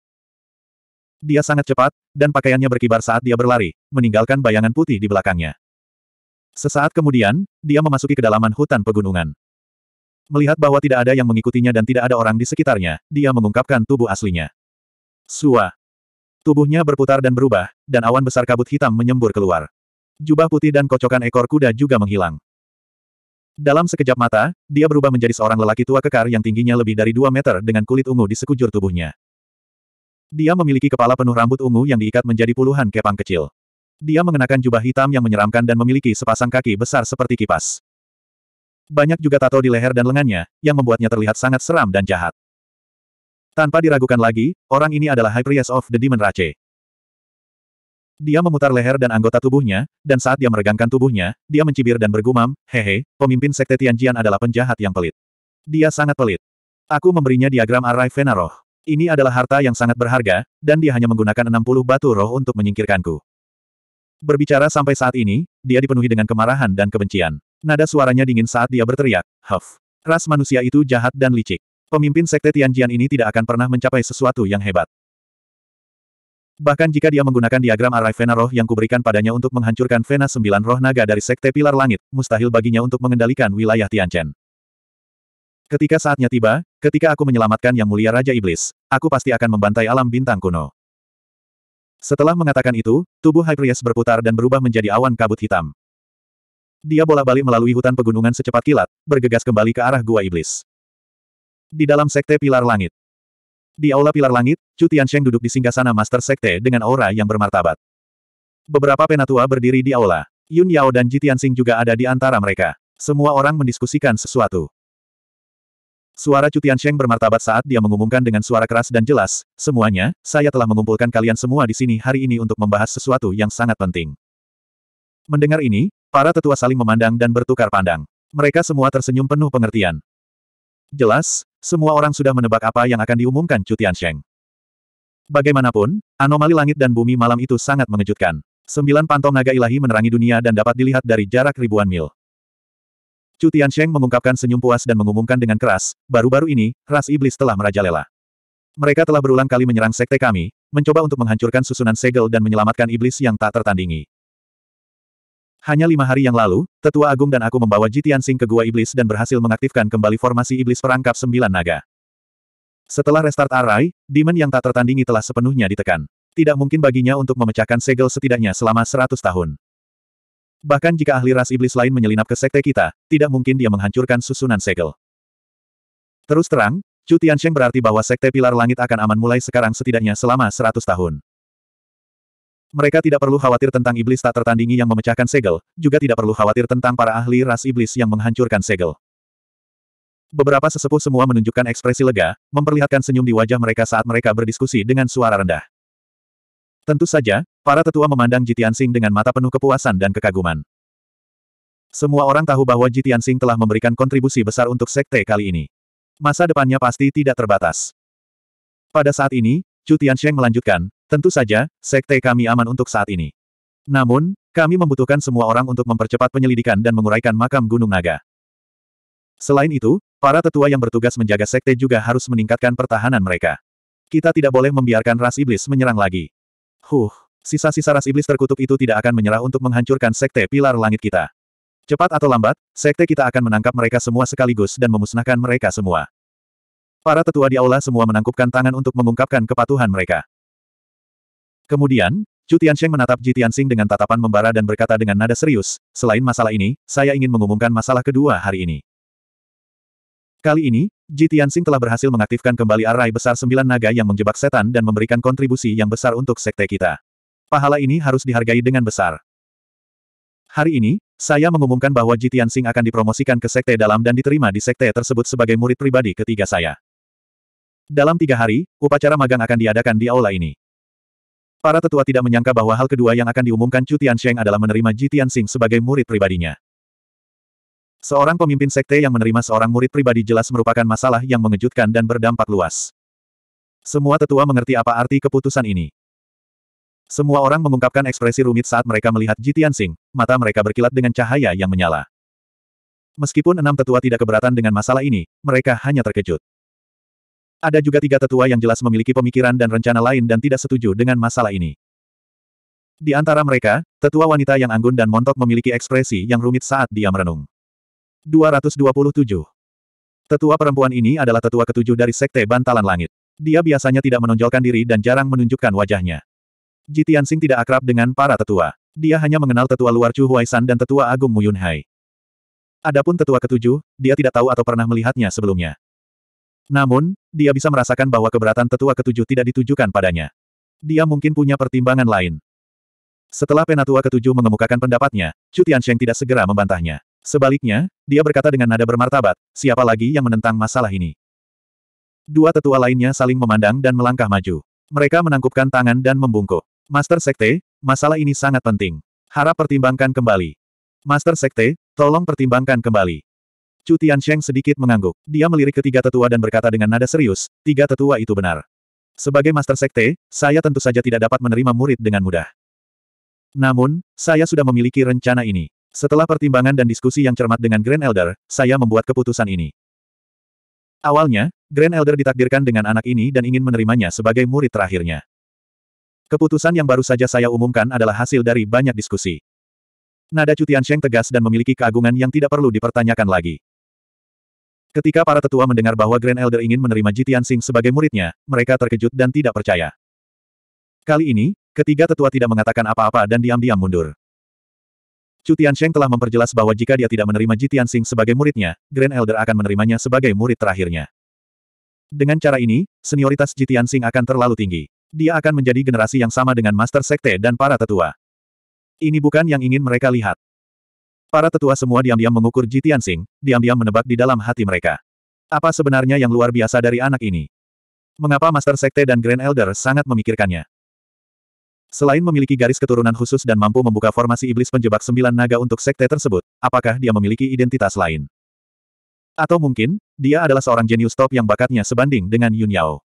Dia sangat cepat, dan pakaiannya berkibar saat dia berlari, meninggalkan bayangan putih di belakangnya. Sesaat kemudian, dia memasuki kedalaman hutan pegunungan. Melihat bahwa tidak ada yang mengikutinya dan tidak ada orang di sekitarnya, dia mengungkapkan tubuh aslinya. Sua. Tubuhnya berputar dan berubah, dan awan besar kabut hitam menyembur keluar. Jubah putih dan kocokan ekor kuda juga menghilang. Dalam sekejap mata, dia berubah menjadi seorang lelaki tua kekar yang tingginya lebih dari 2 meter dengan kulit ungu di sekujur tubuhnya. Dia memiliki kepala penuh rambut ungu yang diikat menjadi puluhan kepang kecil. Dia mengenakan jubah hitam yang menyeramkan dan memiliki sepasang kaki besar seperti kipas. Banyak juga tato di leher dan lengannya, yang membuatnya terlihat sangat seram dan jahat. Tanpa diragukan lagi, orang ini adalah High Priest of the Demon Rache. Dia memutar leher dan anggota tubuhnya, dan saat dia meregangkan tubuhnya, dia mencibir dan bergumam, hehe, pemimpin sekte Tianjian adalah penjahat yang pelit. Dia sangat pelit. Aku memberinya diagram Arai Venaroh. Ini adalah harta yang sangat berharga, dan dia hanya menggunakan 60 batu roh untuk menyingkirkanku. Berbicara sampai saat ini, dia dipenuhi dengan kemarahan dan kebencian. Nada suaranya dingin saat dia berteriak, Huff. Ras manusia itu jahat dan licik. Pemimpin sekte Tianjian ini tidak akan pernah mencapai sesuatu yang hebat. Bahkan jika dia menggunakan diagram arai vena roh yang kuberikan padanya untuk menghancurkan vena sembilan roh naga dari Sekte Pilar Langit, mustahil baginya untuk mengendalikan wilayah Tianchen. Ketika saatnya tiba, ketika aku menyelamatkan Yang Mulia Raja Iblis, aku pasti akan membantai alam bintang kuno. Setelah mengatakan itu, tubuh Hyperius berputar dan berubah menjadi awan kabut hitam. Dia bolak-balik melalui hutan pegunungan secepat kilat, bergegas kembali ke arah Gua Iblis. Di dalam Sekte Pilar Langit, di aula pilar langit, Chu Tiansheng duduk di singgasana Master Sekte dengan aura yang bermartabat. Beberapa penatua berdiri di aula. Yun Yao dan Ji Tianxing juga ada di antara mereka. Semua orang mendiskusikan sesuatu. Suara Cutian Sheng bermartabat saat dia mengumumkan dengan suara keras dan jelas, semuanya, saya telah mengumpulkan kalian semua di sini hari ini untuk membahas sesuatu yang sangat penting. Mendengar ini, para tetua saling memandang dan bertukar pandang. Mereka semua tersenyum penuh pengertian. Jelas, semua orang sudah menebak apa yang akan diumumkan Cutian Sheng. Bagaimanapun, anomali langit dan bumi malam itu sangat mengejutkan. Sembilan pantong naga ilahi menerangi dunia dan dapat dilihat dari jarak ribuan mil. Cutian Sheng mengungkapkan senyum puas dan mengumumkan dengan keras, baru-baru ini, ras iblis telah merajalela. Mereka telah berulang kali menyerang sekte kami, mencoba untuk menghancurkan susunan segel dan menyelamatkan iblis yang tak tertandingi. Hanya lima hari yang lalu, Tetua Agung dan aku membawa Jitian Sing ke Gua Iblis dan berhasil mengaktifkan kembali formasi Iblis Perangkap Sembilan Naga. Setelah restart Arai, Demon yang tak tertandingi telah sepenuhnya ditekan. Tidak mungkin baginya untuk memecahkan segel setidaknya selama seratus tahun. Bahkan jika ahli ras iblis lain menyelinap ke sekte kita, tidak mungkin dia menghancurkan susunan segel. Terus terang, Chu Tiansheng berarti bahwa sekte pilar langit akan aman mulai sekarang setidaknya selama seratus tahun. Mereka tidak perlu khawatir tentang iblis tak tertandingi yang memecahkan segel, juga tidak perlu khawatir tentang para ahli ras iblis yang menghancurkan segel. Beberapa sesepuh semua menunjukkan ekspresi lega, memperlihatkan senyum di wajah mereka saat mereka berdiskusi dengan suara rendah. Tentu saja, para tetua memandang Jitian Sing dengan mata penuh kepuasan dan kekaguman. Semua orang tahu bahwa Jitian Sing telah memberikan kontribusi besar untuk sekte kali ini. Masa depannya pasti tidak terbatas. Pada saat ini, Tian Sheng melanjutkan, Tentu saja, sekte kami aman untuk saat ini. Namun, kami membutuhkan semua orang untuk mempercepat penyelidikan dan menguraikan makam Gunung Naga. Selain itu, para tetua yang bertugas menjaga sekte juga harus meningkatkan pertahanan mereka. Kita tidak boleh membiarkan ras iblis menyerang lagi. Huh, sisa-sisa ras iblis terkutuk itu tidak akan menyerah untuk menghancurkan sekte pilar langit kita. Cepat atau lambat, sekte kita akan menangkap mereka semua sekaligus dan memusnahkan mereka semua. Para tetua di aula semua menangkupkan tangan untuk mengungkapkan kepatuhan mereka. Kemudian, Chu Tiansheng menatap Ji Tianxing dengan tatapan membara dan berkata dengan nada serius, selain masalah ini, saya ingin mengumumkan masalah kedua hari ini. Kali ini, Ji Tianxing telah berhasil mengaktifkan kembali arai besar sembilan naga yang menjebak setan dan memberikan kontribusi yang besar untuk sekte kita. Pahala ini harus dihargai dengan besar. Hari ini, saya mengumumkan bahwa Ji Tianxing akan dipromosikan ke sekte dalam dan diterima di sekte tersebut sebagai murid pribadi ketiga saya. Dalam tiga hari, upacara magang akan diadakan di aula ini. Para tetua tidak menyangka bahwa hal kedua yang akan diumumkan Chu Tiansheng adalah menerima Ji Tianxing sebagai murid pribadinya. Seorang pemimpin sekte yang menerima seorang murid pribadi jelas merupakan masalah yang mengejutkan dan berdampak luas. Semua tetua mengerti apa arti keputusan ini. Semua orang mengungkapkan ekspresi rumit saat mereka melihat Ji Tianxing, mata mereka berkilat dengan cahaya yang menyala. Meskipun enam tetua tidak keberatan dengan masalah ini, mereka hanya terkejut. Ada juga tiga tetua yang jelas memiliki pemikiran dan rencana lain dan tidak setuju dengan masalah ini. Di antara mereka, tetua wanita yang anggun dan montok memiliki ekspresi yang rumit saat dia merenung. 227. Tetua perempuan ini adalah tetua ketujuh dari Sekte Bantalan Langit. Dia biasanya tidak menonjolkan diri dan jarang menunjukkan wajahnya. Jitian Sing tidak akrab dengan para tetua. Dia hanya mengenal tetua luar Chu Huaisan dan tetua agung Mu Hai. Adapun tetua ketujuh, dia tidak tahu atau pernah melihatnya sebelumnya. Namun, dia bisa merasakan bahwa keberatan tetua ketujuh tidak ditujukan padanya. Dia mungkin punya pertimbangan lain. Setelah penatua ketujuh mengemukakan pendapatnya, Chu Tiansheng tidak segera membantahnya. Sebaliknya, dia berkata dengan nada bermartabat, siapa lagi yang menentang masalah ini? Dua tetua lainnya saling memandang dan melangkah maju. Mereka menangkupkan tangan dan membungkuk. Master Sekte, masalah ini sangat penting. Harap pertimbangkan kembali. Master Sekte, tolong pertimbangkan kembali. Chu Tiansheng sedikit mengangguk. Dia melirik ketiga tetua dan berkata dengan nada serius, tiga tetua itu benar. Sebagai Master Sekte, saya tentu saja tidak dapat menerima murid dengan mudah. Namun, saya sudah memiliki rencana ini. Setelah pertimbangan dan diskusi yang cermat dengan Grand Elder, saya membuat keputusan ini. Awalnya, Grand Elder ditakdirkan dengan anak ini dan ingin menerimanya sebagai murid terakhirnya. Keputusan yang baru saja saya umumkan adalah hasil dari banyak diskusi. Nada Cutian Sheng tegas dan memiliki keagungan yang tidak perlu dipertanyakan lagi. Ketika para tetua mendengar bahwa Grand Elder ingin menerima Jitian Sing sebagai muridnya, mereka terkejut dan tidak percaya. Kali ini, ketiga tetua tidak mengatakan apa-apa dan diam-diam mundur. Chu Tiansheng telah memperjelas bahwa jika dia tidak menerima Jitian Sing sebagai muridnya, Grand Elder akan menerimanya sebagai murid terakhirnya. Dengan cara ini, senioritas Jitian Sing akan terlalu tinggi. Dia akan menjadi generasi yang sama dengan Master Sekte dan para tetua. Ini bukan yang ingin mereka lihat. Para tetua semua diam-diam mengukur Ji Tianxing, diam-diam menebak di dalam hati mereka. Apa sebenarnya yang luar biasa dari anak ini? Mengapa Master Sekte dan Grand Elder sangat memikirkannya? Selain memiliki garis keturunan khusus dan mampu membuka formasi iblis penjebak sembilan naga untuk sekte tersebut, apakah dia memiliki identitas lain? Atau mungkin, dia adalah seorang jenius top yang bakatnya sebanding dengan Yun Yao.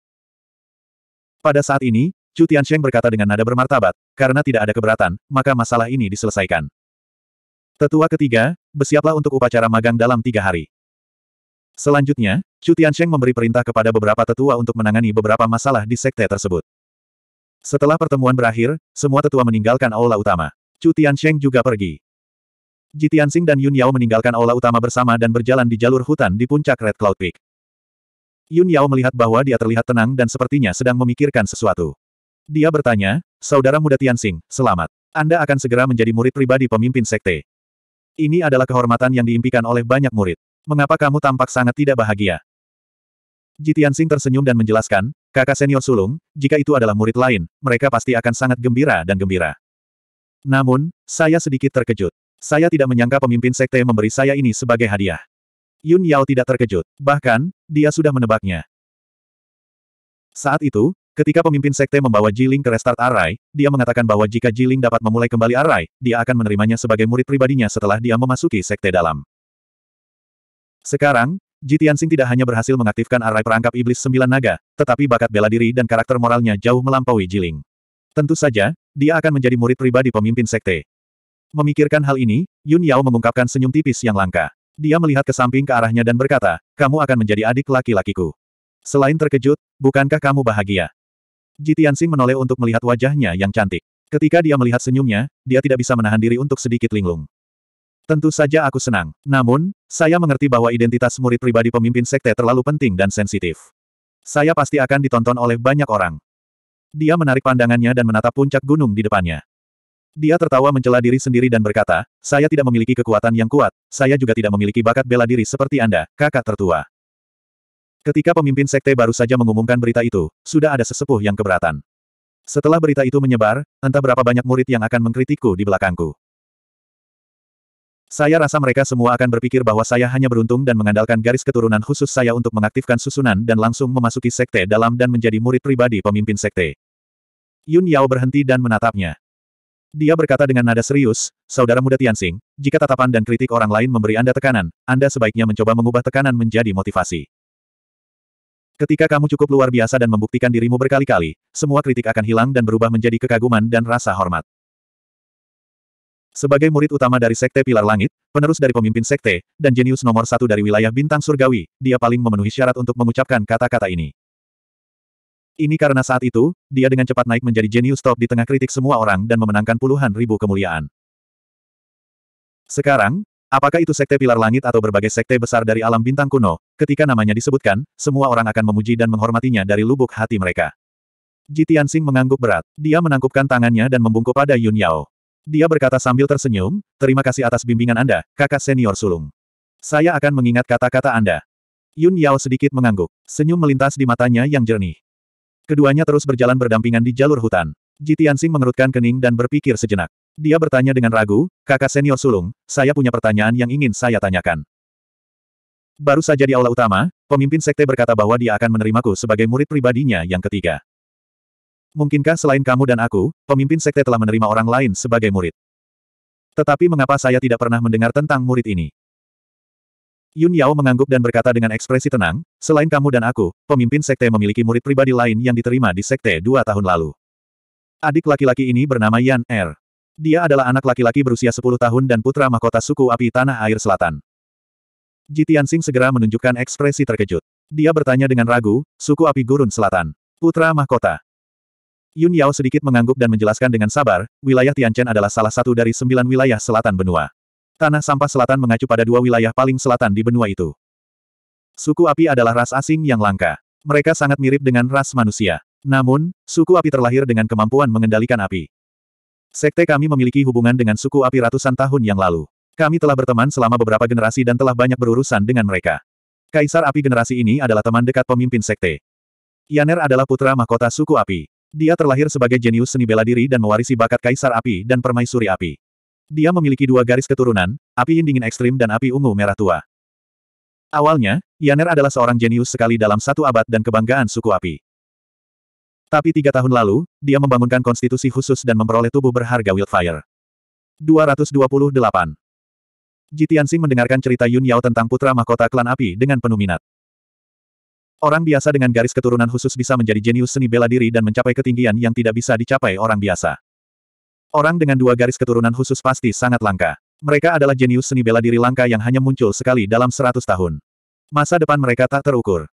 Pada saat ini, Chu Sheng berkata dengan nada bermartabat, karena tidak ada keberatan, maka masalah ini diselesaikan. Tetua ketiga, bersiaplah untuk upacara magang dalam tiga hari. Selanjutnya, Chu Tiansheng memberi perintah kepada beberapa tetua untuk menangani beberapa masalah di sekte tersebut. Setelah pertemuan berakhir, semua tetua meninggalkan aula utama. Chu Tiansheng juga pergi. Ji Tianxing dan Yun Yao meninggalkan aula utama bersama dan berjalan di jalur hutan di puncak Red Cloud Peak. Yun Yao melihat bahwa dia terlihat tenang dan sepertinya sedang memikirkan sesuatu. Dia bertanya, Saudara muda Tianxing, selamat. Anda akan segera menjadi murid pribadi pemimpin sekte. Ini adalah kehormatan yang diimpikan oleh banyak murid. Mengapa kamu tampak sangat tidak bahagia? Jitian Sing tersenyum dan menjelaskan, kakak senior sulung, jika itu adalah murid lain, mereka pasti akan sangat gembira dan gembira. Namun, saya sedikit terkejut. Saya tidak menyangka pemimpin sekte memberi saya ini sebagai hadiah. Yun Yao tidak terkejut. Bahkan, dia sudah menebaknya. Saat itu, Ketika pemimpin sekte membawa Jiling ke restart Arai, dia mengatakan bahwa jika Jiling dapat memulai kembali Arai, dia akan menerimanya sebagai murid pribadinya setelah dia memasuki sekte dalam. Sekarang, Jitiansing tidak hanya berhasil mengaktifkan Arai perangkap iblis sembilan naga, tetapi bakat bela diri dan karakter moralnya jauh melampaui Jiling. Tentu saja, dia akan menjadi murid pribadi pemimpin sekte. Memikirkan hal ini, Yun Yao mengungkapkan senyum tipis yang langka. Dia melihat ke samping ke arahnya dan berkata, kamu akan menjadi adik laki-lakiku. Selain terkejut, bukankah kamu bahagia? Ji Tianxing menoleh untuk melihat wajahnya yang cantik. Ketika dia melihat senyumnya, dia tidak bisa menahan diri untuk sedikit linglung. Tentu saja aku senang. Namun, saya mengerti bahwa identitas murid pribadi pemimpin sekte terlalu penting dan sensitif. Saya pasti akan ditonton oleh banyak orang. Dia menarik pandangannya dan menatap puncak gunung di depannya. Dia tertawa mencela diri sendiri dan berkata, saya tidak memiliki kekuatan yang kuat, saya juga tidak memiliki bakat bela diri seperti Anda, kakak tertua. Ketika pemimpin sekte baru saja mengumumkan berita itu, sudah ada sesepuh yang keberatan. Setelah berita itu menyebar, entah berapa banyak murid yang akan mengkritikku di belakangku. Saya rasa mereka semua akan berpikir bahwa saya hanya beruntung dan mengandalkan garis keturunan khusus saya untuk mengaktifkan susunan dan langsung memasuki sekte dalam dan menjadi murid pribadi pemimpin sekte. Yun Yao berhenti dan menatapnya. Dia berkata dengan nada serius, Saudara muda Tianxing, jika tatapan dan kritik orang lain memberi Anda tekanan, Anda sebaiknya mencoba mengubah tekanan menjadi motivasi. Ketika kamu cukup luar biasa dan membuktikan dirimu berkali-kali, semua kritik akan hilang dan berubah menjadi kekaguman dan rasa hormat. Sebagai murid utama dari Sekte Pilar Langit, penerus dari pemimpin Sekte, dan jenius nomor satu dari wilayah Bintang Surgawi, dia paling memenuhi syarat untuk mengucapkan kata-kata ini. Ini karena saat itu, dia dengan cepat naik menjadi jenius top di tengah kritik semua orang dan memenangkan puluhan ribu kemuliaan. Sekarang, Apakah itu sekte pilar langit atau berbagai sekte besar dari alam bintang kuno, ketika namanya disebutkan, semua orang akan memuji dan menghormatinya dari lubuk hati mereka. Jitian Sing mengangguk berat. Dia menangkupkan tangannya dan membungkuk pada Yun Yao. Dia berkata sambil tersenyum, terima kasih atas bimbingan Anda, kakak senior sulung. Saya akan mengingat kata-kata Anda. Yun Yao sedikit mengangguk. Senyum melintas di matanya yang jernih. Keduanya terus berjalan berdampingan di jalur hutan. Jitian Sing mengerutkan kening dan berpikir sejenak. Dia bertanya dengan ragu, kakak senior sulung, saya punya pertanyaan yang ingin saya tanyakan. Baru saja di aula utama, pemimpin sekte berkata bahwa dia akan menerimaku sebagai murid pribadinya yang ketiga. Mungkinkah selain kamu dan aku, pemimpin sekte telah menerima orang lain sebagai murid? Tetapi mengapa saya tidak pernah mendengar tentang murid ini? Yun Yao mengangguk dan berkata dengan ekspresi tenang, selain kamu dan aku, pemimpin sekte memiliki murid pribadi lain yang diterima di sekte dua tahun lalu. Adik laki-laki ini bernama Yan Er. Dia adalah anak laki-laki berusia 10 tahun dan putra mahkota suku api Tanah Air Selatan. Jitian Singh segera menunjukkan ekspresi terkejut. Dia bertanya dengan ragu, suku api gurun selatan. Putra mahkota. Yun Yao sedikit mengangguk dan menjelaskan dengan sabar, wilayah Tianchen adalah salah satu dari sembilan wilayah selatan benua. Tanah sampah selatan mengacu pada dua wilayah paling selatan di benua itu. Suku api adalah ras asing yang langka. Mereka sangat mirip dengan ras manusia. Namun, suku api terlahir dengan kemampuan mengendalikan api. Sekte kami memiliki hubungan dengan suku api ratusan tahun yang lalu. Kami telah berteman selama beberapa generasi dan telah banyak berurusan dengan mereka. Kaisar api generasi ini adalah teman dekat pemimpin sekte. Yaner adalah putra mahkota suku api. Dia terlahir sebagai jenius seni bela diri dan mewarisi bakat kaisar api dan permaisuri api. Dia memiliki dua garis keturunan, api dingin ekstrim dan api ungu merah tua. Awalnya, Yaner adalah seorang jenius sekali dalam satu abad dan kebanggaan suku api. Tapi tiga tahun lalu, dia membangunkan konstitusi khusus dan memperoleh tubuh berharga Wildfire. 228. Jitiansing mendengarkan cerita Yun Yao tentang putra mahkota klan api dengan penuh minat. Orang biasa dengan garis keturunan khusus bisa menjadi jenius seni bela diri dan mencapai ketinggian yang tidak bisa dicapai orang biasa. Orang dengan dua garis keturunan khusus pasti sangat langka. Mereka adalah jenius seni bela diri langka yang hanya muncul sekali dalam seratus tahun. Masa depan mereka tak terukur.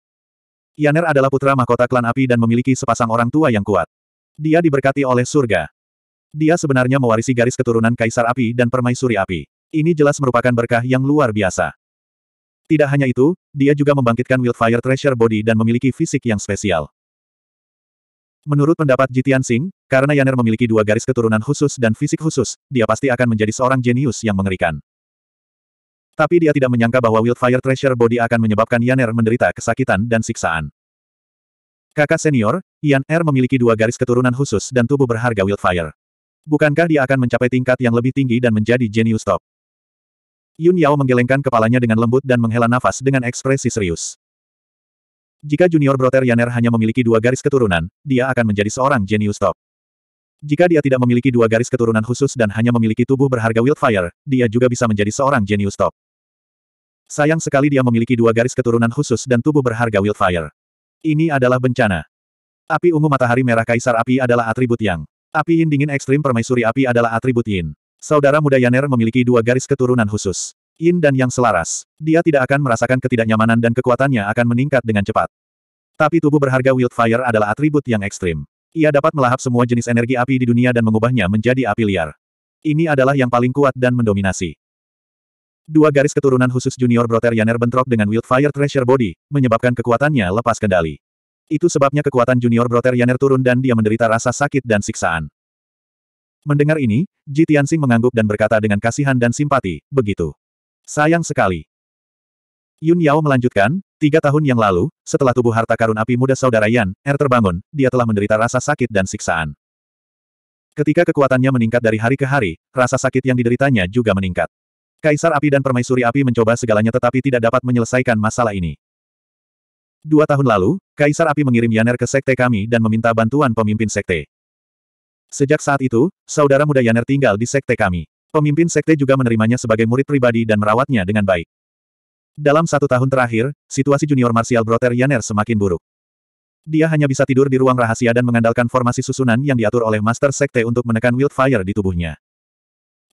Yaner adalah putra mahkota klan api dan memiliki sepasang orang tua yang kuat. Dia diberkati oleh surga. Dia sebenarnya mewarisi garis keturunan Kaisar Api dan Permaisuri Api. Ini jelas merupakan berkah yang luar biasa. Tidak hanya itu, dia juga membangkitkan Wildfire Treasure Body dan memiliki fisik yang spesial. Menurut pendapat Jitian Singh, karena Yaner memiliki dua garis keturunan khusus dan fisik khusus, dia pasti akan menjadi seorang jenius yang mengerikan. Tapi dia tidak menyangka bahwa Wildfire Treasure Body akan menyebabkan Yaner menderita kesakitan dan siksaan. Kakak senior, Yan R memiliki dua garis keturunan khusus dan tubuh berharga Wildfire. Bukankah dia akan mencapai tingkat yang lebih tinggi dan menjadi genius top? Yun Yao menggelengkan kepalanya dengan lembut dan menghela nafas dengan ekspresi serius. Jika junior brother Yaner hanya memiliki dua garis keturunan, dia akan menjadi seorang genius top. Jika dia tidak memiliki dua garis keturunan khusus dan hanya memiliki tubuh berharga Wildfire, dia juga bisa menjadi seorang genius top. Sayang sekali dia memiliki dua garis keturunan khusus dan tubuh berharga Wildfire. Ini adalah bencana. Api ungu matahari merah kaisar api adalah atribut yang. Api yin dingin ekstrim permaisuri api adalah atribut yin. Saudara muda Yaner memiliki dua garis keturunan khusus. Yin dan yang selaras. Dia tidak akan merasakan ketidaknyamanan dan kekuatannya akan meningkat dengan cepat. Tapi tubuh berharga Wildfire adalah atribut yang ekstrim. Ia dapat melahap semua jenis energi api di dunia dan mengubahnya menjadi api liar. Ini adalah yang paling kuat dan mendominasi. Dua garis keturunan khusus junior brotherianer bentrok dengan Wildfire Treasure Body, menyebabkan kekuatannya lepas kendali. Itu sebabnya kekuatan junior brotherianer turun dan dia menderita rasa sakit dan siksaan. Mendengar ini, Ji Tianxing mengangguk dan berkata dengan kasihan dan simpati, begitu. Sayang sekali. Yun Yao melanjutkan, tiga tahun yang lalu, setelah tubuh harta karun api muda saudara Yan, Er terbangun, dia telah menderita rasa sakit dan siksaan. Ketika kekuatannya meningkat dari hari ke hari, rasa sakit yang dideritanya juga meningkat. Kaisar Api dan Permaisuri Api mencoba segalanya tetapi tidak dapat menyelesaikan masalah ini. Dua tahun lalu, Kaisar Api mengirim Yaner ke sekte kami dan meminta bantuan pemimpin sekte. Sejak saat itu, saudara muda Yaner tinggal di sekte kami. Pemimpin sekte juga menerimanya sebagai murid pribadi dan merawatnya dengan baik. Dalam satu tahun terakhir, situasi junior martial Brother Yaner semakin buruk. Dia hanya bisa tidur di ruang rahasia dan mengandalkan formasi susunan yang diatur oleh Master Sekte untuk menekan Wildfire di tubuhnya.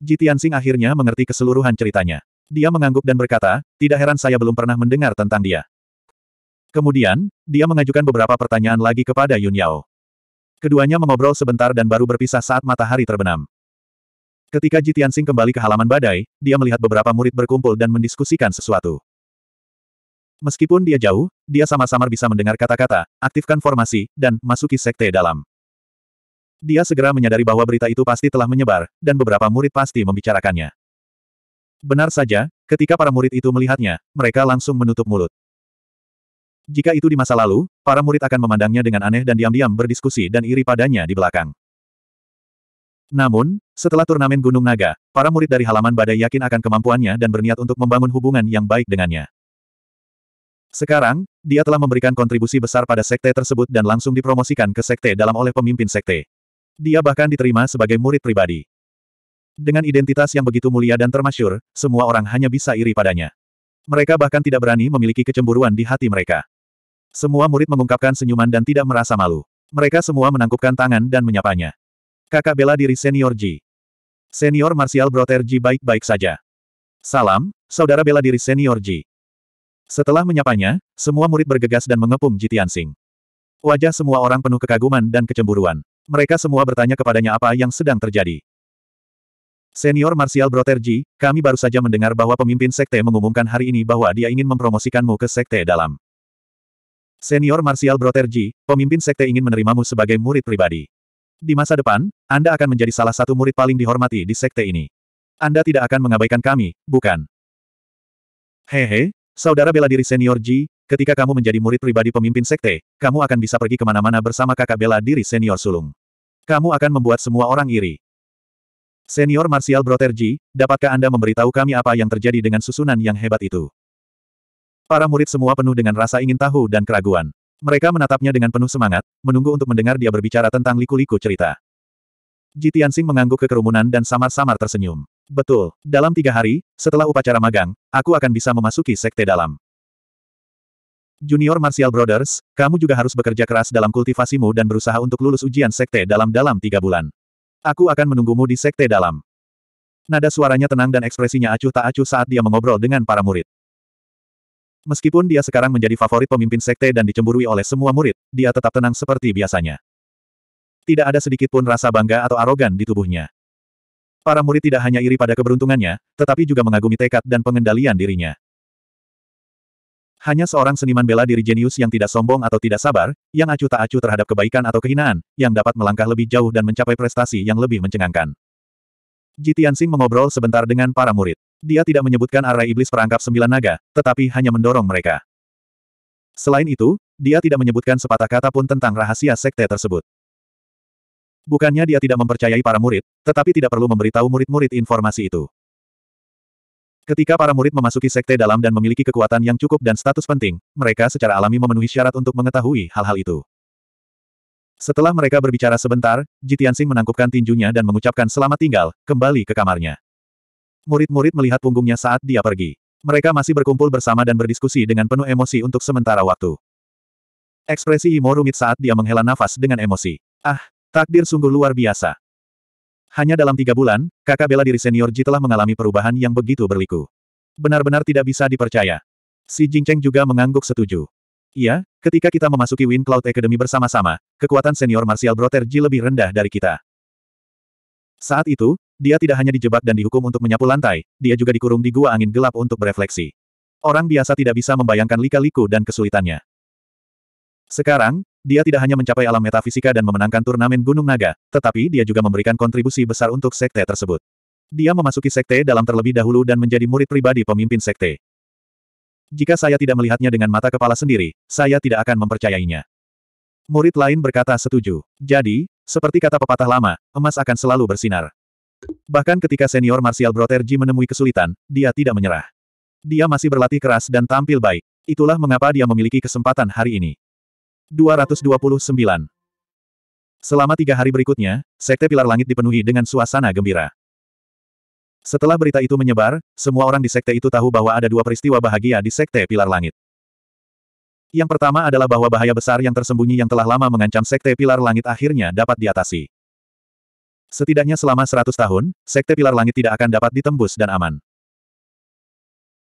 Ji Tianxing akhirnya mengerti keseluruhan ceritanya. Dia mengangguk dan berkata, tidak heran saya belum pernah mendengar tentang dia. Kemudian, dia mengajukan beberapa pertanyaan lagi kepada Yun Yao. Keduanya mengobrol sebentar dan baru berpisah saat matahari terbenam. Ketika Ji Tianxing kembali ke halaman badai, dia melihat beberapa murid berkumpul dan mendiskusikan sesuatu. Meskipun dia jauh, dia sama-sama bisa mendengar kata-kata, aktifkan formasi, dan masuki sekte dalam. Dia segera menyadari bahwa berita itu pasti telah menyebar, dan beberapa murid pasti membicarakannya. Benar saja, ketika para murid itu melihatnya, mereka langsung menutup mulut. Jika itu di masa lalu, para murid akan memandangnya dengan aneh dan diam-diam berdiskusi dan iri padanya di belakang. Namun, setelah turnamen Gunung Naga, para murid dari halaman badai yakin akan kemampuannya dan berniat untuk membangun hubungan yang baik dengannya. Sekarang, dia telah memberikan kontribusi besar pada sekte tersebut dan langsung dipromosikan ke sekte dalam oleh pemimpin sekte. Dia bahkan diterima sebagai murid pribadi. Dengan identitas yang begitu mulia dan termasyur, semua orang hanya bisa iri padanya. Mereka bahkan tidak berani memiliki kecemburuan di hati mereka. Semua murid mengungkapkan senyuman dan tidak merasa malu. Mereka semua menangkupkan tangan dan menyapanya. Kakak bela diri senior Ji. Senior Martial brother Ji baik-baik saja. Salam, saudara bela diri senior Ji. Setelah menyapanya, semua murid bergegas dan mengepung Jitiansing. Wajah semua orang penuh kekaguman dan kecemburuan. Mereka semua bertanya kepadanya apa yang sedang terjadi. Senior Martial Broterji, kami baru saja mendengar bahwa pemimpin sekte mengumumkan hari ini bahwa dia ingin mempromosikanmu ke sekte dalam. Senior Martial Broterji, pemimpin sekte ingin menerimamu sebagai murid pribadi. Di masa depan, Anda akan menjadi salah satu murid paling dihormati di sekte ini. Anda tidak akan mengabaikan kami, bukan? Hehe, Saudara bela diri senior Ji, Ketika kamu menjadi murid pribadi pemimpin sekte, kamu akan bisa pergi kemana-mana bersama kakak bela diri senior sulung. Kamu akan membuat semua orang iri. Senior Martial Broterji, dapatkah Anda memberitahu kami apa yang terjadi dengan susunan yang hebat itu? Para murid semua penuh dengan rasa ingin tahu dan keraguan. Mereka menatapnya dengan penuh semangat, menunggu untuk mendengar dia berbicara tentang liku-liku cerita. Jitian Sing mengangguk ke kerumunan dan samar-samar tersenyum. Betul, dalam tiga hari, setelah upacara magang, aku akan bisa memasuki sekte dalam. Junior Martial Brothers, kamu juga harus bekerja keras dalam kultivasimu dan berusaha untuk lulus ujian sekte dalam dalam tiga bulan. Aku akan menunggumu di sekte dalam. Nada suaranya tenang dan ekspresinya acuh tak acuh saat dia mengobrol dengan para murid. Meskipun dia sekarang menjadi favorit pemimpin sekte dan dicemburui oleh semua murid, dia tetap tenang seperti biasanya. Tidak ada sedikit pun rasa bangga atau arogan di tubuhnya. Para murid tidak hanya iri pada keberuntungannya, tetapi juga mengagumi tekad dan pengendalian dirinya. Hanya seorang seniman bela diri jenius yang tidak sombong atau tidak sabar, yang acuh tak acuh terhadap kebaikan atau kehinaan, yang dapat melangkah lebih jauh dan mencapai prestasi yang lebih mencengangkan. Jitiansing mengobrol sebentar dengan para murid. Dia tidak menyebutkan arah iblis perangkap sembilan naga, tetapi hanya mendorong mereka. Selain itu, dia tidak menyebutkan sepatah kata pun tentang rahasia sekte tersebut. Bukannya dia tidak mempercayai para murid, tetapi tidak perlu memberitahu murid-murid informasi itu. Ketika para murid memasuki sekte dalam dan memiliki kekuatan yang cukup dan status penting, mereka secara alami memenuhi syarat untuk mengetahui hal-hal itu. Setelah mereka berbicara sebentar, Jitiansing menangkupkan tinjunya dan mengucapkan selamat tinggal, kembali ke kamarnya. Murid-murid melihat punggungnya saat dia pergi. Mereka masih berkumpul bersama dan berdiskusi dengan penuh emosi untuk sementara waktu. Ekspresi Imo rumit saat dia menghela nafas dengan emosi. Ah, takdir sungguh luar biasa. Hanya dalam tiga bulan, kakak bela diri senior Ji telah mengalami perubahan yang begitu berliku. Benar-benar tidak bisa dipercaya. Si Jingcheng juga mengangguk setuju. Iya, ketika kita memasuki Wind Cloud Academy bersama-sama, kekuatan senior Martial Brother Ji lebih rendah dari kita. Saat itu, dia tidak hanya dijebak dan dihukum untuk menyapu lantai, dia juga dikurung di gua angin gelap untuk berefleksi. Orang biasa tidak bisa membayangkan lika-liku dan kesulitannya. Sekarang, dia tidak hanya mencapai alam metafisika dan memenangkan turnamen Gunung Naga, tetapi dia juga memberikan kontribusi besar untuk sekte tersebut. Dia memasuki sekte dalam terlebih dahulu dan menjadi murid pribadi pemimpin sekte. Jika saya tidak melihatnya dengan mata kepala sendiri, saya tidak akan mempercayainya. Murid lain berkata setuju. Jadi, seperti kata pepatah lama, emas akan selalu bersinar. Bahkan ketika senior Martial Broterji menemui kesulitan, dia tidak menyerah. Dia masih berlatih keras dan tampil baik. Itulah mengapa dia memiliki kesempatan hari ini. 229. Selama tiga hari berikutnya, Sekte Pilar Langit dipenuhi dengan suasana gembira. Setelah berita itu menyebar, semua orang di sekte itu tahu bahwa ada dua peristiwa bahagia di sekte Pilar Langit. Yang pertama adalah bahwa bahaya besar yang tersembunyi yang telah lama mengancam sekte Pilar Langit akhirnya dapat diatasi. Setidaknya selama 100 tahun, sekte Pilar Langit tidak akan dapat ditembus dan aman.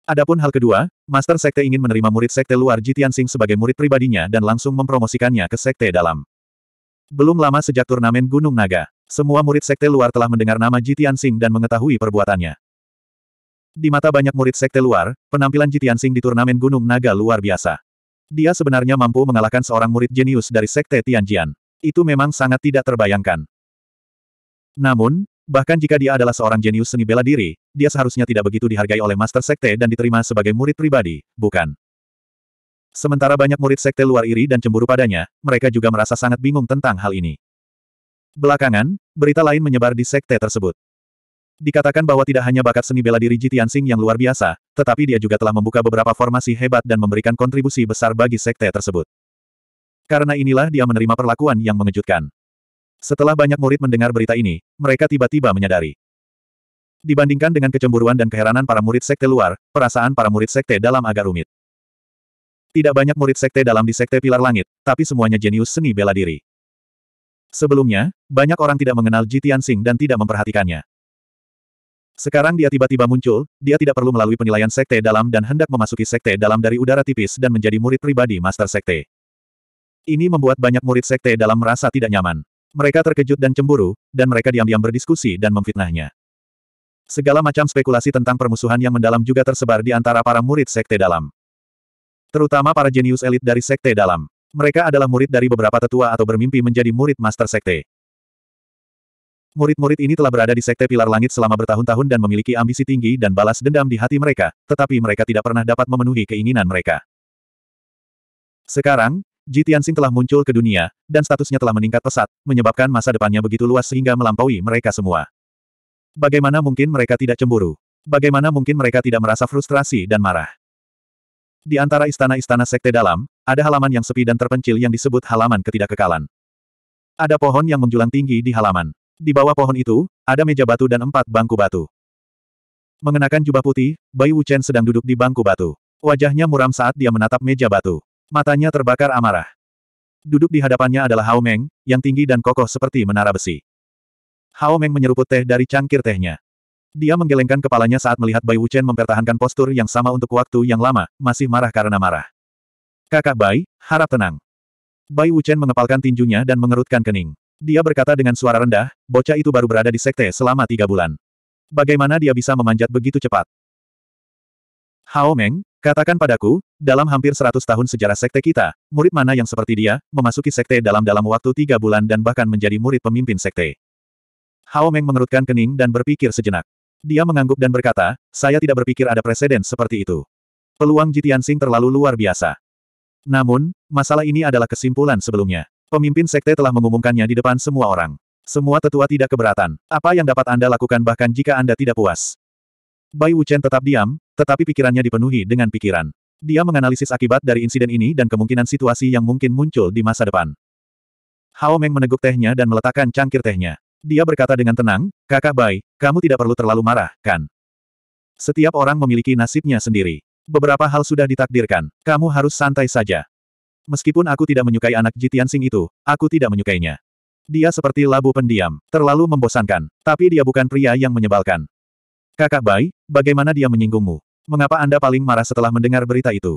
Adapun hal kedua, Master Sekte ingin menerima murid Sekte luar Jitiansing sebagai murid pribadinya dan langsung mempromosikannya ke Sekte dalam. Belum lama sejak turnamen Gunung Naga, semua murid Sekte luar telah mendengar nama Jitiansing dan mengetahui perbuatannya. Di mata banyak murid Sekte luar, penampilan Jitiansing di turnamen Gunung Naga luar biasa. Dia sebenarnya mampu mengalahkan seorang murid jenius dari Sekte Tianjian. Itu memang sangat tidak terbayangkan. Namun, Bahkan jika dia adalah seorang jenius seni bela diri, dia seharusnya tidak begitu dihargai oleh Master Sekte dan diterima sebagai murid pribadi, bukan? Sementara banyak murid Sekte luar iri dan cemburu padanya, mereka juga merasa sangat bingung tentang hal ini. Belakangan, berita lain menyebar di Sekte tersebut. Dikatakan bahwa tidak hanya bakat seni bela diri Jitian Sing yang luar biasa, tetapi dia juga telah membuka beberapa formasi hebat dan memberikan kontribusi besar bagi sekte tersebut. Karena inilah dia menerima perlakuan yang mengejutkan. Setelah banyak murid mendengar berita ini, mereka tiba-tiba menyadari. Dibandingkan dengan kecemburuan dan keheranan para murid sekte luar, perasaan para murid sekte dalam agak rumit. Tidak banyak murid sekte dalam di sekte pilar langit, tapi semuanya jenius seni bela diri. Sebelumnya, banyak orang tidak mengenal Jitian Sing dan tidak memperhatikannya. Sekarang dia tiba-tiba muncul, dia tidak perlu melalui penilaian sekte dalam dan hendak memasuki sekte dalam dari udara tipis dan menjadi murid pribadi master sekte. Ini membuat banyak murid sekte dalam merasa tidak nyaman. Mereka terkejut dan cemburu, dan mereka diam-diam berdiskusi dan memfitnahnya. Segala macam spekulasi tentang permusuhan yang mendalam juga tersebar di antara para murid sekte dalam. Terutama para jenius elit dari sekte dalam. Mereka adalah murid dari beberapa tetua atau bermimpi menjadi murid master sekte. Murid-murid ini telah berada di sekte pilar langit selama bertahun-tahun dan memiliki ambisi tinggi dan balas dendam di hati mereka, tetapi mereka tidak pernah dapat memenuhi keinginan mereka. Sekarang, Ji Tianxing telah muncul ke dunia, dan statusnya telah meningkat pesat, menyebabkan masa depannya begitu luas sehingga melampaui mereka semua. Bagaimana mungkin mereka tidak cemburu? Bagaimana mungkin mereka tidak merasa frustrasi dan marah? Di antara istana-istana sekte dalam, ada halaman yang sepi dan terpencil yang disebut halaman ketidakkekalan. Ada pohon yang menjulang tinggi di halaman. Di bawah pohon itu, ada meja batu dan empat bangku batu. Mengenakan jubah putih, Bai Wuchen sedang duduk di bangku batu. Wajahnya muram saat dia menatap meja batu. Matanya terbakar amarah. Duduk di hadapannya adalah Hao Meng, yang tinggi dan kokoh seperti menara besi. Hao Meng menyeruput teh dari cangkir tehnya. Dia menggelengkan kepalanya saat melihat Bai Wuchen mempertahankan postur yang sama untuk waktu yang lama, masih marah karena marah. Kakak Bai, harap tenang. Bai Wuchen mengepalkan tinjunya dan mengerutkan kening. Dia berkata dengan suara rendah, bocah itu baru berada di sekte selama tiga bulan. Bagaimana dia bisa memanjat begitu cepat? Hao Meng, katakan padaku, dalam hampir seratus tahun sejarah sekte kita, murid mana yang seperti dia, memasuki sekte dalam-dalam waktu tiga bulan dan bahkan menjadi murid pemimpin sekte. Hao Meng mengerutkan kening dan berpikir sejenak. Dia mengangguk dan berkata, saya tidak berpikir ada presiden seperti itu. Peluang Jitian Sing terlalu luar biasa. Namun, masalah ini adalah kesimpulan sebelumnya. Pemimpin sekte telah mengumumkannya di depan semua orang. Semua tetua tidak keberatan. Apa yang dapat Anda lakukan bahkan jika Anda tidak puas? Bai Wuchen tetap diam, tetapi pikirannya dipenuhi dengan pikiran. Dia menganalisis akibat dari insiden ini dan kemungkinan situasi yang mungkin muncul di masa depan. Hao Meng meneguk tehnya dan meletakkan cangkir tehnya. Dia berkata dengan tenang, kakak Bai, kamu tidak perlu terlalu marah, kan? Setiap orang memiliki nasibnya sendiri. Beberapa hal sudah ditakdirkan, kamu harus santai saja. Meskipun aku tidak menyukai anak Jitian Sing itu, aku tidak menyukainya. Dia seperti labu pendiam, terlalu membosankan, tapi dia bukan pria yang menyebalkan. Kakak Bai, bagaimana dia menyinggungmu? Mengapa Anda paling marah setelah mendengar berita itu?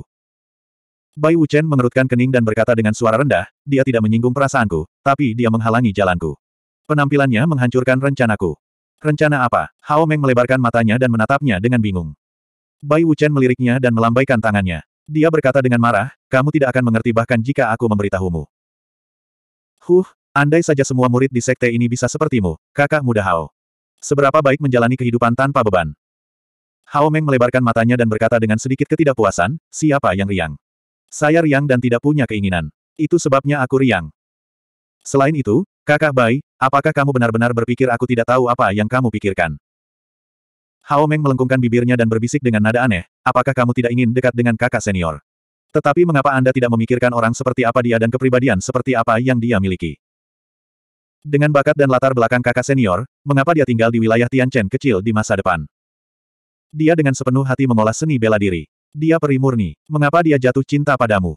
Bai Wuchen mengerutkan kening dan berkata dengan suara rendah, dia tidak menyinggung perasaanku, tapi dia menghalangi jalanku. Penampilannya menghancurkan rencanaku. Rencana apa? Hao Meng melebarkan matanya dan menatapnya dengan bingung. Bai Wuchen meliriknya dan melambaikan tangannya. Dia berkata dengan marah, kamu tidak akan mengerti bahkan jika aku memberitahumu. Huh, andai saja semua murid di sekte ini bisa sepertimu, kakak muda Hao. Seberapa baik menjalani kehidupan tanpa beban. Hao Meng melebarkan matanya dan berkata dengan sedikit ketidakpuasan, siapa yang riang? Saya riang dan tidak punya keinginan. Itu sebabnya aku riang. Selain itu, kakak Bai, apakah kamu benar-benar berpikir aku tidak tahu apa yang kamu pikirkan? Hao Meng melengkungkan bibirnya dan berbisik dengan nada aneh, apakah kamu tidak ingin dekat dengan kakak senior? Tetapi mengapa Anda tidak memikirkan orang seperti apa dia dan kepribadian seperti apa yang dia miliki? Dengan bakat dan latar belakang kakak senior, mengapa dia tinggal di wilayah Tianchen kecil di masa depan? Dia dengan sepenuh hati mengolah seni bela diri. Dia peri murni. Mengapa dia jatuh cinta padamu?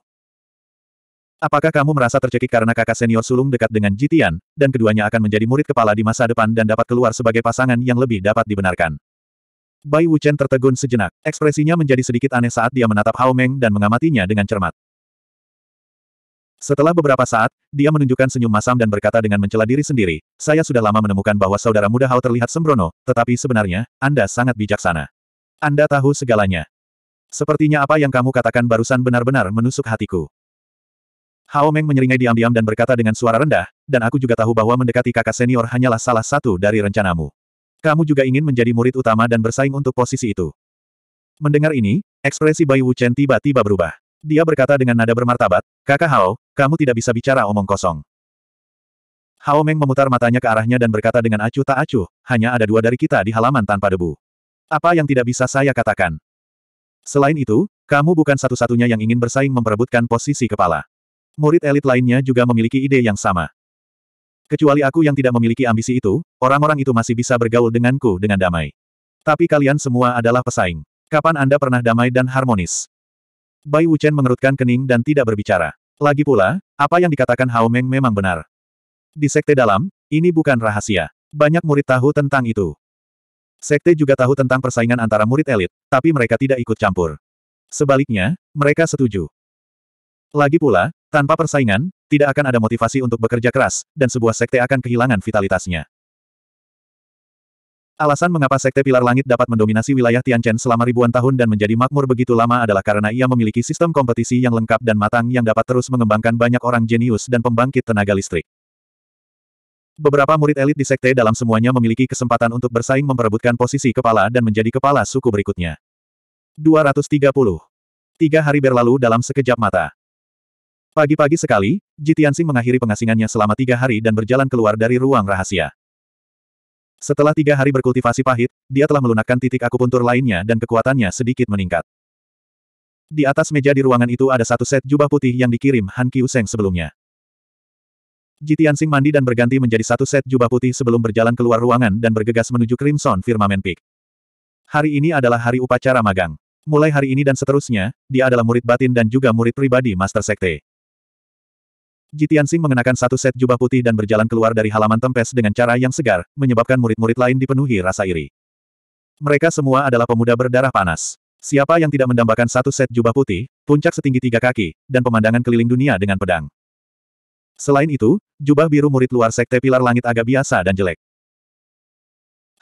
Apakah kamu merasa tercekik karena kakak senior sulung dekat dengan Jitian, dan keduanya akan menjadi murid kepala di masa depan dan dapat keluar sebagai pasangan yang lebih dapat dibenarkan? Bai Wuchen tertegun sejenak. Ekspresinya menjadi sedikit aneh saat dia menatap Hao Meng dan mengamatinya dengan cermat. Setelah beberapa saat, dia menunjukkan senyum masam dan berkata dengan mencela diri sendiri, saya sudah lama menemukan bahwa saudara muda Hao terlihat sembrono, tetapi sebenarnya, Anda sangat bijaksana. Anda tahu segalanya. Sepertinya apa yang kamu katakan barusan benar-benar menusuk hatiku. Hao Meng menyeringai diam-diam dan berkata dengan suara rendah, dan aku juga tahu bahwa mendekati kakak senior hanyalah salah satu dari rencanamu. Kamu juga ingin menjadi murid utama dan bersaing untuk posisi itu. Mendengar ini, ekspresi Bai Wu Chen tiba-tiba berubah. Dia berkata dengan nada bermartabat, Kakak Hao, kamu tidak bisa bicara omong kosong. Hao Meng memutar matanya ke arahnya dan berkata dengan acuh tak acuh, hanya ada dua dari kita di halaman tanpa debu. Apa yang tidak bisa saya katakan? Selain itu, kamu bukan satu-satunya yang ingin bersaing memperebutkan posisi kepala. Murid elit lainnya juga memiliki ide yang sama. Kecuali aku yang tidak memiliki ambisi itu, orang-orang itu masih bisa bergaul denganku dengan damai. Tapi kalian semua adalah pesaing. Kapan Anda pernah damai dan harmonis? Bai Wuchen mengerutkan kening dan tidak berbicara. Lagi pula, apa yang dikatakan Hao Meng memang benar. Di sekte dalam, ini bukan rahasia. Banyak murid tahu tentang itu. Sekte juga tahu tentang persaingan antara murid elit, tapi mereka tidak ikut campur. Sebaliknya, mereka setuju. Lagi pula, tanpa persaingan, tidak akan ada motivasi untuk bekerja keras, dan sebuah sekte akan kehilangan vitalitasnya. Alasan mengapa Sekte Pilar Langit dapat mendominasi wilayah Tianchen selama ribuan tahun dan menjadi makmur begitu lama adalah karena ia memiliki sistem kompetisi yang lengkap dan matang yang dapat terus mengembangkan banyak orang jenius dan pembangkit tenaga listrik. Beberapa murid elit di Sekte dalam semuanya memiliki kesempatan untuk bersaing memperebutkan posisi kepala dan menjadi kepala suku berikutnya. 230. Tiga hari berlalu dalam sekejap mata. Pagi-pagi sekali, Jitiansing mengakhiri pengasingannya selama tiga hari dan berjalan keluar dari ruang rahasia. Setelah tiga hari berkultivasi pahit, dia telah melunakkan titik akupuntur lainnya dan kekuatannya sedikit meningkat. Di atas meja di ruangan itu ada satu set jubah putih yang dikirim Han Kiuseng sebelumnya. Jitian mandi dan berganti menjadi satu set jubah putih sebelum berjalan keluar ruangan dan bergegas menuju Crimson Firmament Peak. Hari ini adalah hari upacara magang. Mulai hari ini dan seterusnya, dia adalah murid batin dan juga murid pribadi Master Sekte. Jitian Jitiansing mengenakan satu set jubah putih dan berjalan keluar dari halaman tempes dengan cara yang segar, menyebabkan murid-murid lain dipenuhi rasa iri. Mereka semua adalah pemuda berdarah panas. Siapa yang tidak mendambakan satu set jubah putih, puncak setinggi tiga kaki, dan pemandangan keliling dunia dengan pedang. Selain itu, jubah biru murid luar sekte pilar langit agak biasa dan jelek.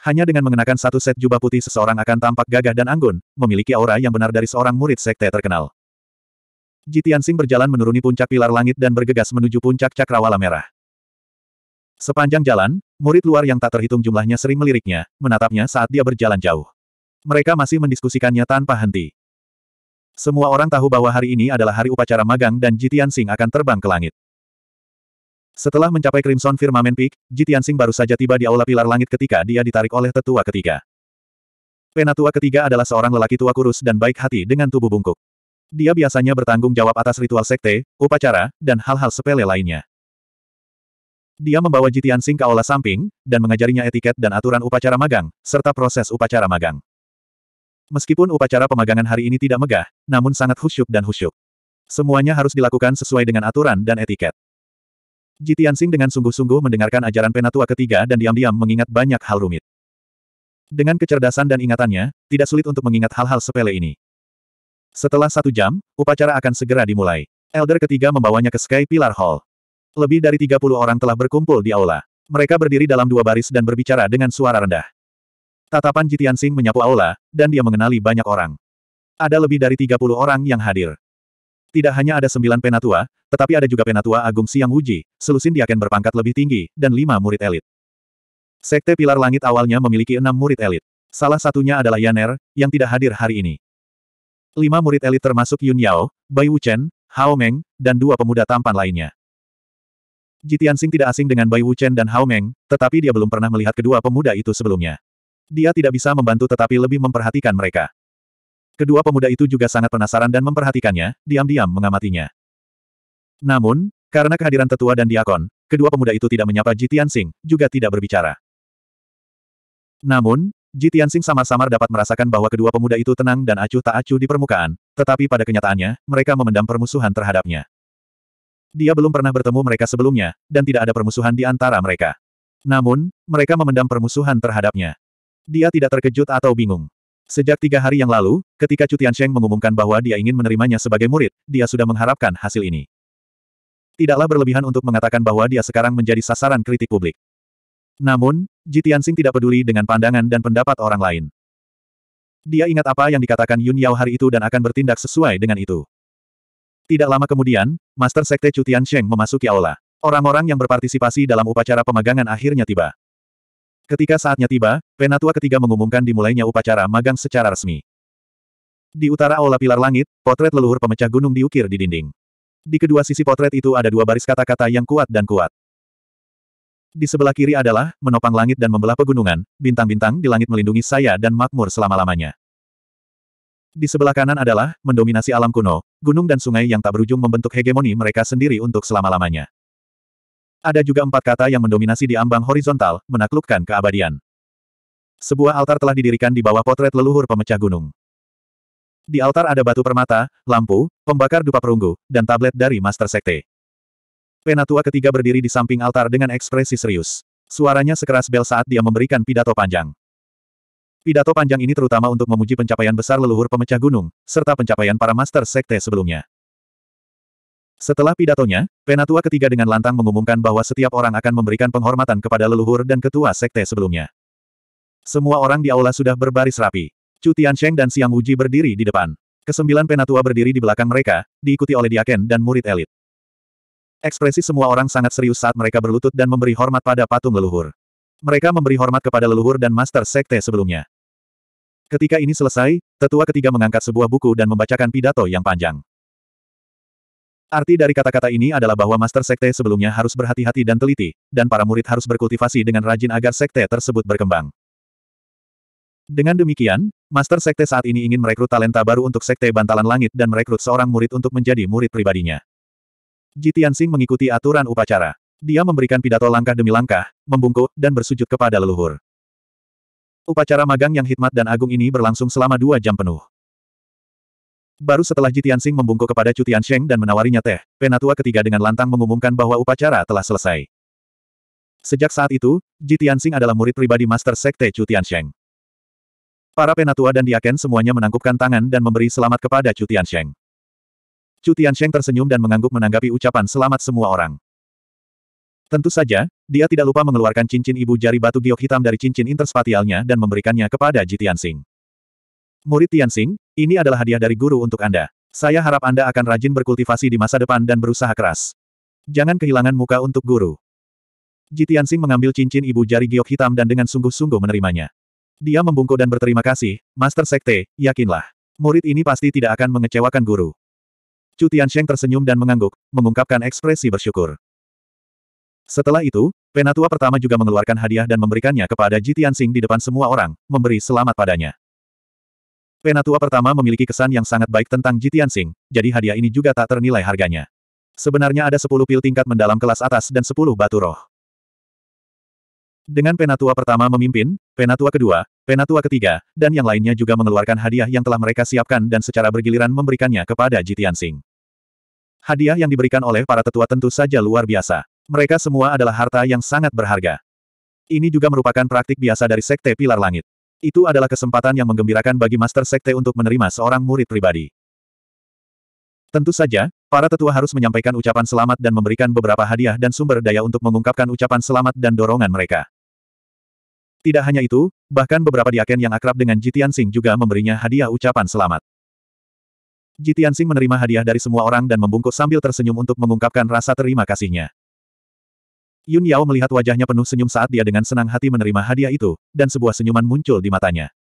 Hanya dengan mengenakan satu set jubah putih seseorang akan tampak gagah dan anggun, memiliki aura yang benar dari seorang murid sekte terkenal. Jitian Sing berjalan menuruni puncak pilar langit dan bergegas menuju puncak cakrawala merah. Sepanjang jalan, murid luar yang tak terhitung jumlahnya sering meliriknya, menatapnya saat dia berjalan jauh. Mereka masih mendiskusikannya tanpa henti. Semua orang tahu bahwa hari ini adalah hari upacara magang dan Jitian Sing akan terbang ke langit. Setelah mencapai Crimson Firmament Peak, Jitian Sing baru saja tiba di aula pilar langit ketika dia ditarik oleh tetua ketiga. Penatua ketiga adalah seorang lelaki tua kurus dan baik hati dengan tubuh bungkuk. Dia biasanya bertanggung jawab atas ritual sekte, upacara, dan hal-hal sepele lainnya. Dia membawa Jitian Sing ke aula samping, dan mengajarinya etiket dan aturan upacara magang, serta proses upacara magang. Meskipun upacara pemagangan hari ini tidak megah, namun sangat khusyuk dan khusyuk. Semuanya harus dilakukan sesuai dengan aturan dan etiket. Jitian Sing dengan sungguh-sungguh mendengarkan ajaran penatua ketiga dan diam-diam mengingat banyak hal rumit. Dengan kecerdasan dan ingatannya, tidak sulit untuk mengingat hal-hal sepele ini. Setelah satu jam, upacara akan segera dimulai. Elder ketiga membawanya ke Sky Pillar Hall. Lebih dari 30 orang telah berkumpul di aula. Mereka berdiri dalam dua baris dan berbicara dengan suara rendah. Tatapan Jitian Sing menyapu aula, dan dia mengenali banyak orang. Ada lebih dari 30 orang yang hadir. Tidak hanya ada sembilan penatua, tetapi ada juga penatua Agung Siang Wuji, selusin diaken berpangkat lebih tinggi, dan lima murid elit. Sekte Pilar Langit awalnya memiliki enam murid elit. Salah satunya adalah Yaner, yang tidak hadir hari ini. Lima murid elit termasuk Yun Yao, Bai Wuchen, Hao Meng, dan dua pemuda tampan lainnya. Jitiansing tidak asing dengan Bai Wuchen dan Hao Meng, tetapi dia belum pernah melihat kedua pemuda itu sebelumnya. Dia tidak bisa membantu tetapi lebih memperhatikan mereka. Kedua pemuda itu juga sangat penasaran dan memperhatikannya, diam-diam mengamatinya. Namun, karena kehadiran tetua dan diakon, kedua pemuda itu tidak menyapa Jitiansing, juga tidak berbicara. Namun, Ji Tianxing samar-samar dapat merasakan bahwa kedua pemuda itu tenang dan acuh tak acuh di permukaan, tetapi pada kenyataannya, mereka memendam permusuhan terhadapnya. Dia belum pernah bertemu mereka sebelumnya, dan tidak ada permusuhan di antara mereka. Namun, mereka memendam permusuhan terhadapnya. Dia tidak terkejut atau bingung. Sejak tiga hari yang lalu, ketika Chu Tiansheng mengumumkan bahwa dia ingin menerimanya sebagai murid, dia sudah mengharapkan hasil ini. Tidaklah berlebihan untuk mengatakan bahwa dia sekarang menjadi sasaran kritik publik. Namun, Jitian Sing tidak peduli dengan pandangan dan pendapat orang lain. Dia ingat apa yang dikatakan Yun Yao hari itu dan akan bertindak sesuai dengan itu. Tidak lama kemudian, Master Sekte Chu Sheng memasuki aula. Orang-orang yang berpartisipasi dalam upacara pemagangan akhirnya tiba. Ketika saatnya tiba, Penatua ketiga mengumumkan dimulainya upacara magang secara resmi. Di utara aula pilar langit, potret leluhur pemecah gunung diukir di dinding. Di kedua sisi potret itu ada dua baris kata-kata yang kuat dan kuat. Di sebelah kiri adalah, menopang langit dan membelah pegunungan, bintang-bintang di langit melindungi saya dan makmur selama-lamanya. Di sebelah kanan adalah, mendominasi alam kuno, gunung dan sungai yang tak berujung membentuk hegemoni mereka sendiri untuk selama-lamanya. Ada juga empat kata yang mendominasi di ambang horizontal, menaklukkan keabadian. Sebuah altar telah didirikan di bawah potret leluhur pemecah gunung. Di altar ada batu permata, lampu, pembakar dupa perunggu, dan tablet dari Master Sekte. Penatua ketiga berdiri di samping altar dengan ekspresi serius. Suaranya sekeras bel saat dia memberikan pidato panjang. Pidato panjang ini terutama untuk memuji pencapaian besar leluhur pemecah gunung, serta pencapaian para master sekte sebelumnya. Setelah pidatonya, Penatua ketiga dengan lantang mengumumkan bahwa setiap orang akan memberikan penghormatan kepada leluhur dan ketua sekte sebelumnya. Semua orang di aula sudah berbaris rapi. Chu Tiansheng dan Siang Wuji berdiri di depan. Kesembilan Penatua berdiri di belakang mereka, diikuti oleh Diaken dan murid elit. Ekspresi semua orang sangat serius saat mereka berlutut dan memberi hormat pada patung leluhur. Mereka memberi hormat kepada leluhur dan master sekte sebelumnya. Ketika ini selesai, tetua ketiga mengangkat sebuah buku dan membacakan pidato yang panjang. Arti dari kata-kata ini adalah bahwa master sekte sebelumnya harus berhati-hati dan teliti, dan para murid harus berkultivasi dengan rajin agar sekte tersebut berkembang. Dengan demikian, master sekte saat ini ingin merekrut talenta baru untuk sekte bantalan langit dan merekrut seorang murid untuk menjadi murid pribadinya. Ji Tianxing mengikuti aturan upacara. Dia memberikan pidato langkah demi langkah, membungkuk, dan bersujud kepada leluhur. Upacara magang yang hikmat dan agung ini berlangsung selama dua jam penuh. Baru setelah Ji Tianxing membungkuk kepada Cutian Sheng dan menawarinya teh, penatua ketiga dengan lantang mengumumkan bahwa upacara telah selesai. Sejak saat itu, Ji Tianxing adalah murid pribadi Master Sekte Cutian Sheng. Para penatua dan diaken semuanya menangkupkan tangan dan memberi selamat kepada Cutian Sheng. Chu Tiansheng tersenyum dan mengangguk menanggapi ucapan selamat semua orang. Tentu saja, dia tidak lupa mengeluarkan cincin ibu jari batu giok hitam dari cincin interspatialnya dan memberikannya kepada Ji Tianxing. Murid Tianxing, ini adalah hadiah dari guru untuk Anda. Saya harap Anda akan rajin berkultivasi di masa depan dan berusaha keras. Jangan kehilangan muka untuk guru. Ji Tianxing mengambil cincin ibu jari giok hitam dan dengan sungguh-sungguh menerimanya. Dia membungkuk dan berterima kasih, Master Sekte, yakinlah. Murid ini pasti tidak akan mengecewakan guru. Chu Tiansheng tersenyum dan mengangguk, mengungkapkan ekspresi bersyukur. Setelah itu, penatua pertama juga mengeluarkan hadiah dan memberikannya kepada Ji Tianxing di depan semua orang, memberi selamat padanya. Penatua pertama memiliki kesan yang sangat baik tentang Ji Tianxing, jadi hadiah ini juga tak ternilai harganya. Sebenarnya ada 10 pil tingkat mendalam kelas atas dan 10 batu roh. Dengan penatua pertama memimpin, penatua kedua, penatua ketiga, dan yang lainnya juga mengeluarkan hadiah yang telah mereka siapkan dan secara bergiliran memberikannya kepada Ji Tianxing. Hadiah yang diberikan oleh para tetua tentu saja luar biasa. Mereka semua adalah harta yang sangat berharga. Ini juga merupakan praktik biasa dari Sekte Pilar Langit. Itu adalah kesempatan yang menggembirakan bagi Master Sekte untuk menerima seorang murid pribadi. Tentu saja, para tetua harus menyampaikan ucapan selamat dan memberikan beberapa hadiah dan sumber daya untuk mengungkapkan ucapan selamat dan dorongan mereka. Tidak hanya itu, bahkan beberapa diaken yang akrab dengan Jitian Sing juga memberinya hadiah ucapan selamat. Ji Tianxing menerima hadiah dari semua orang dan membungkuk sambil tersenyum untuk mengungkapkan rasa terima kasihnya. Yun Yao melihat wajahnya penuh senyum saat dia dengan senang hati menerima hadiah itu, dan sebuah senyuman muncul di matanya.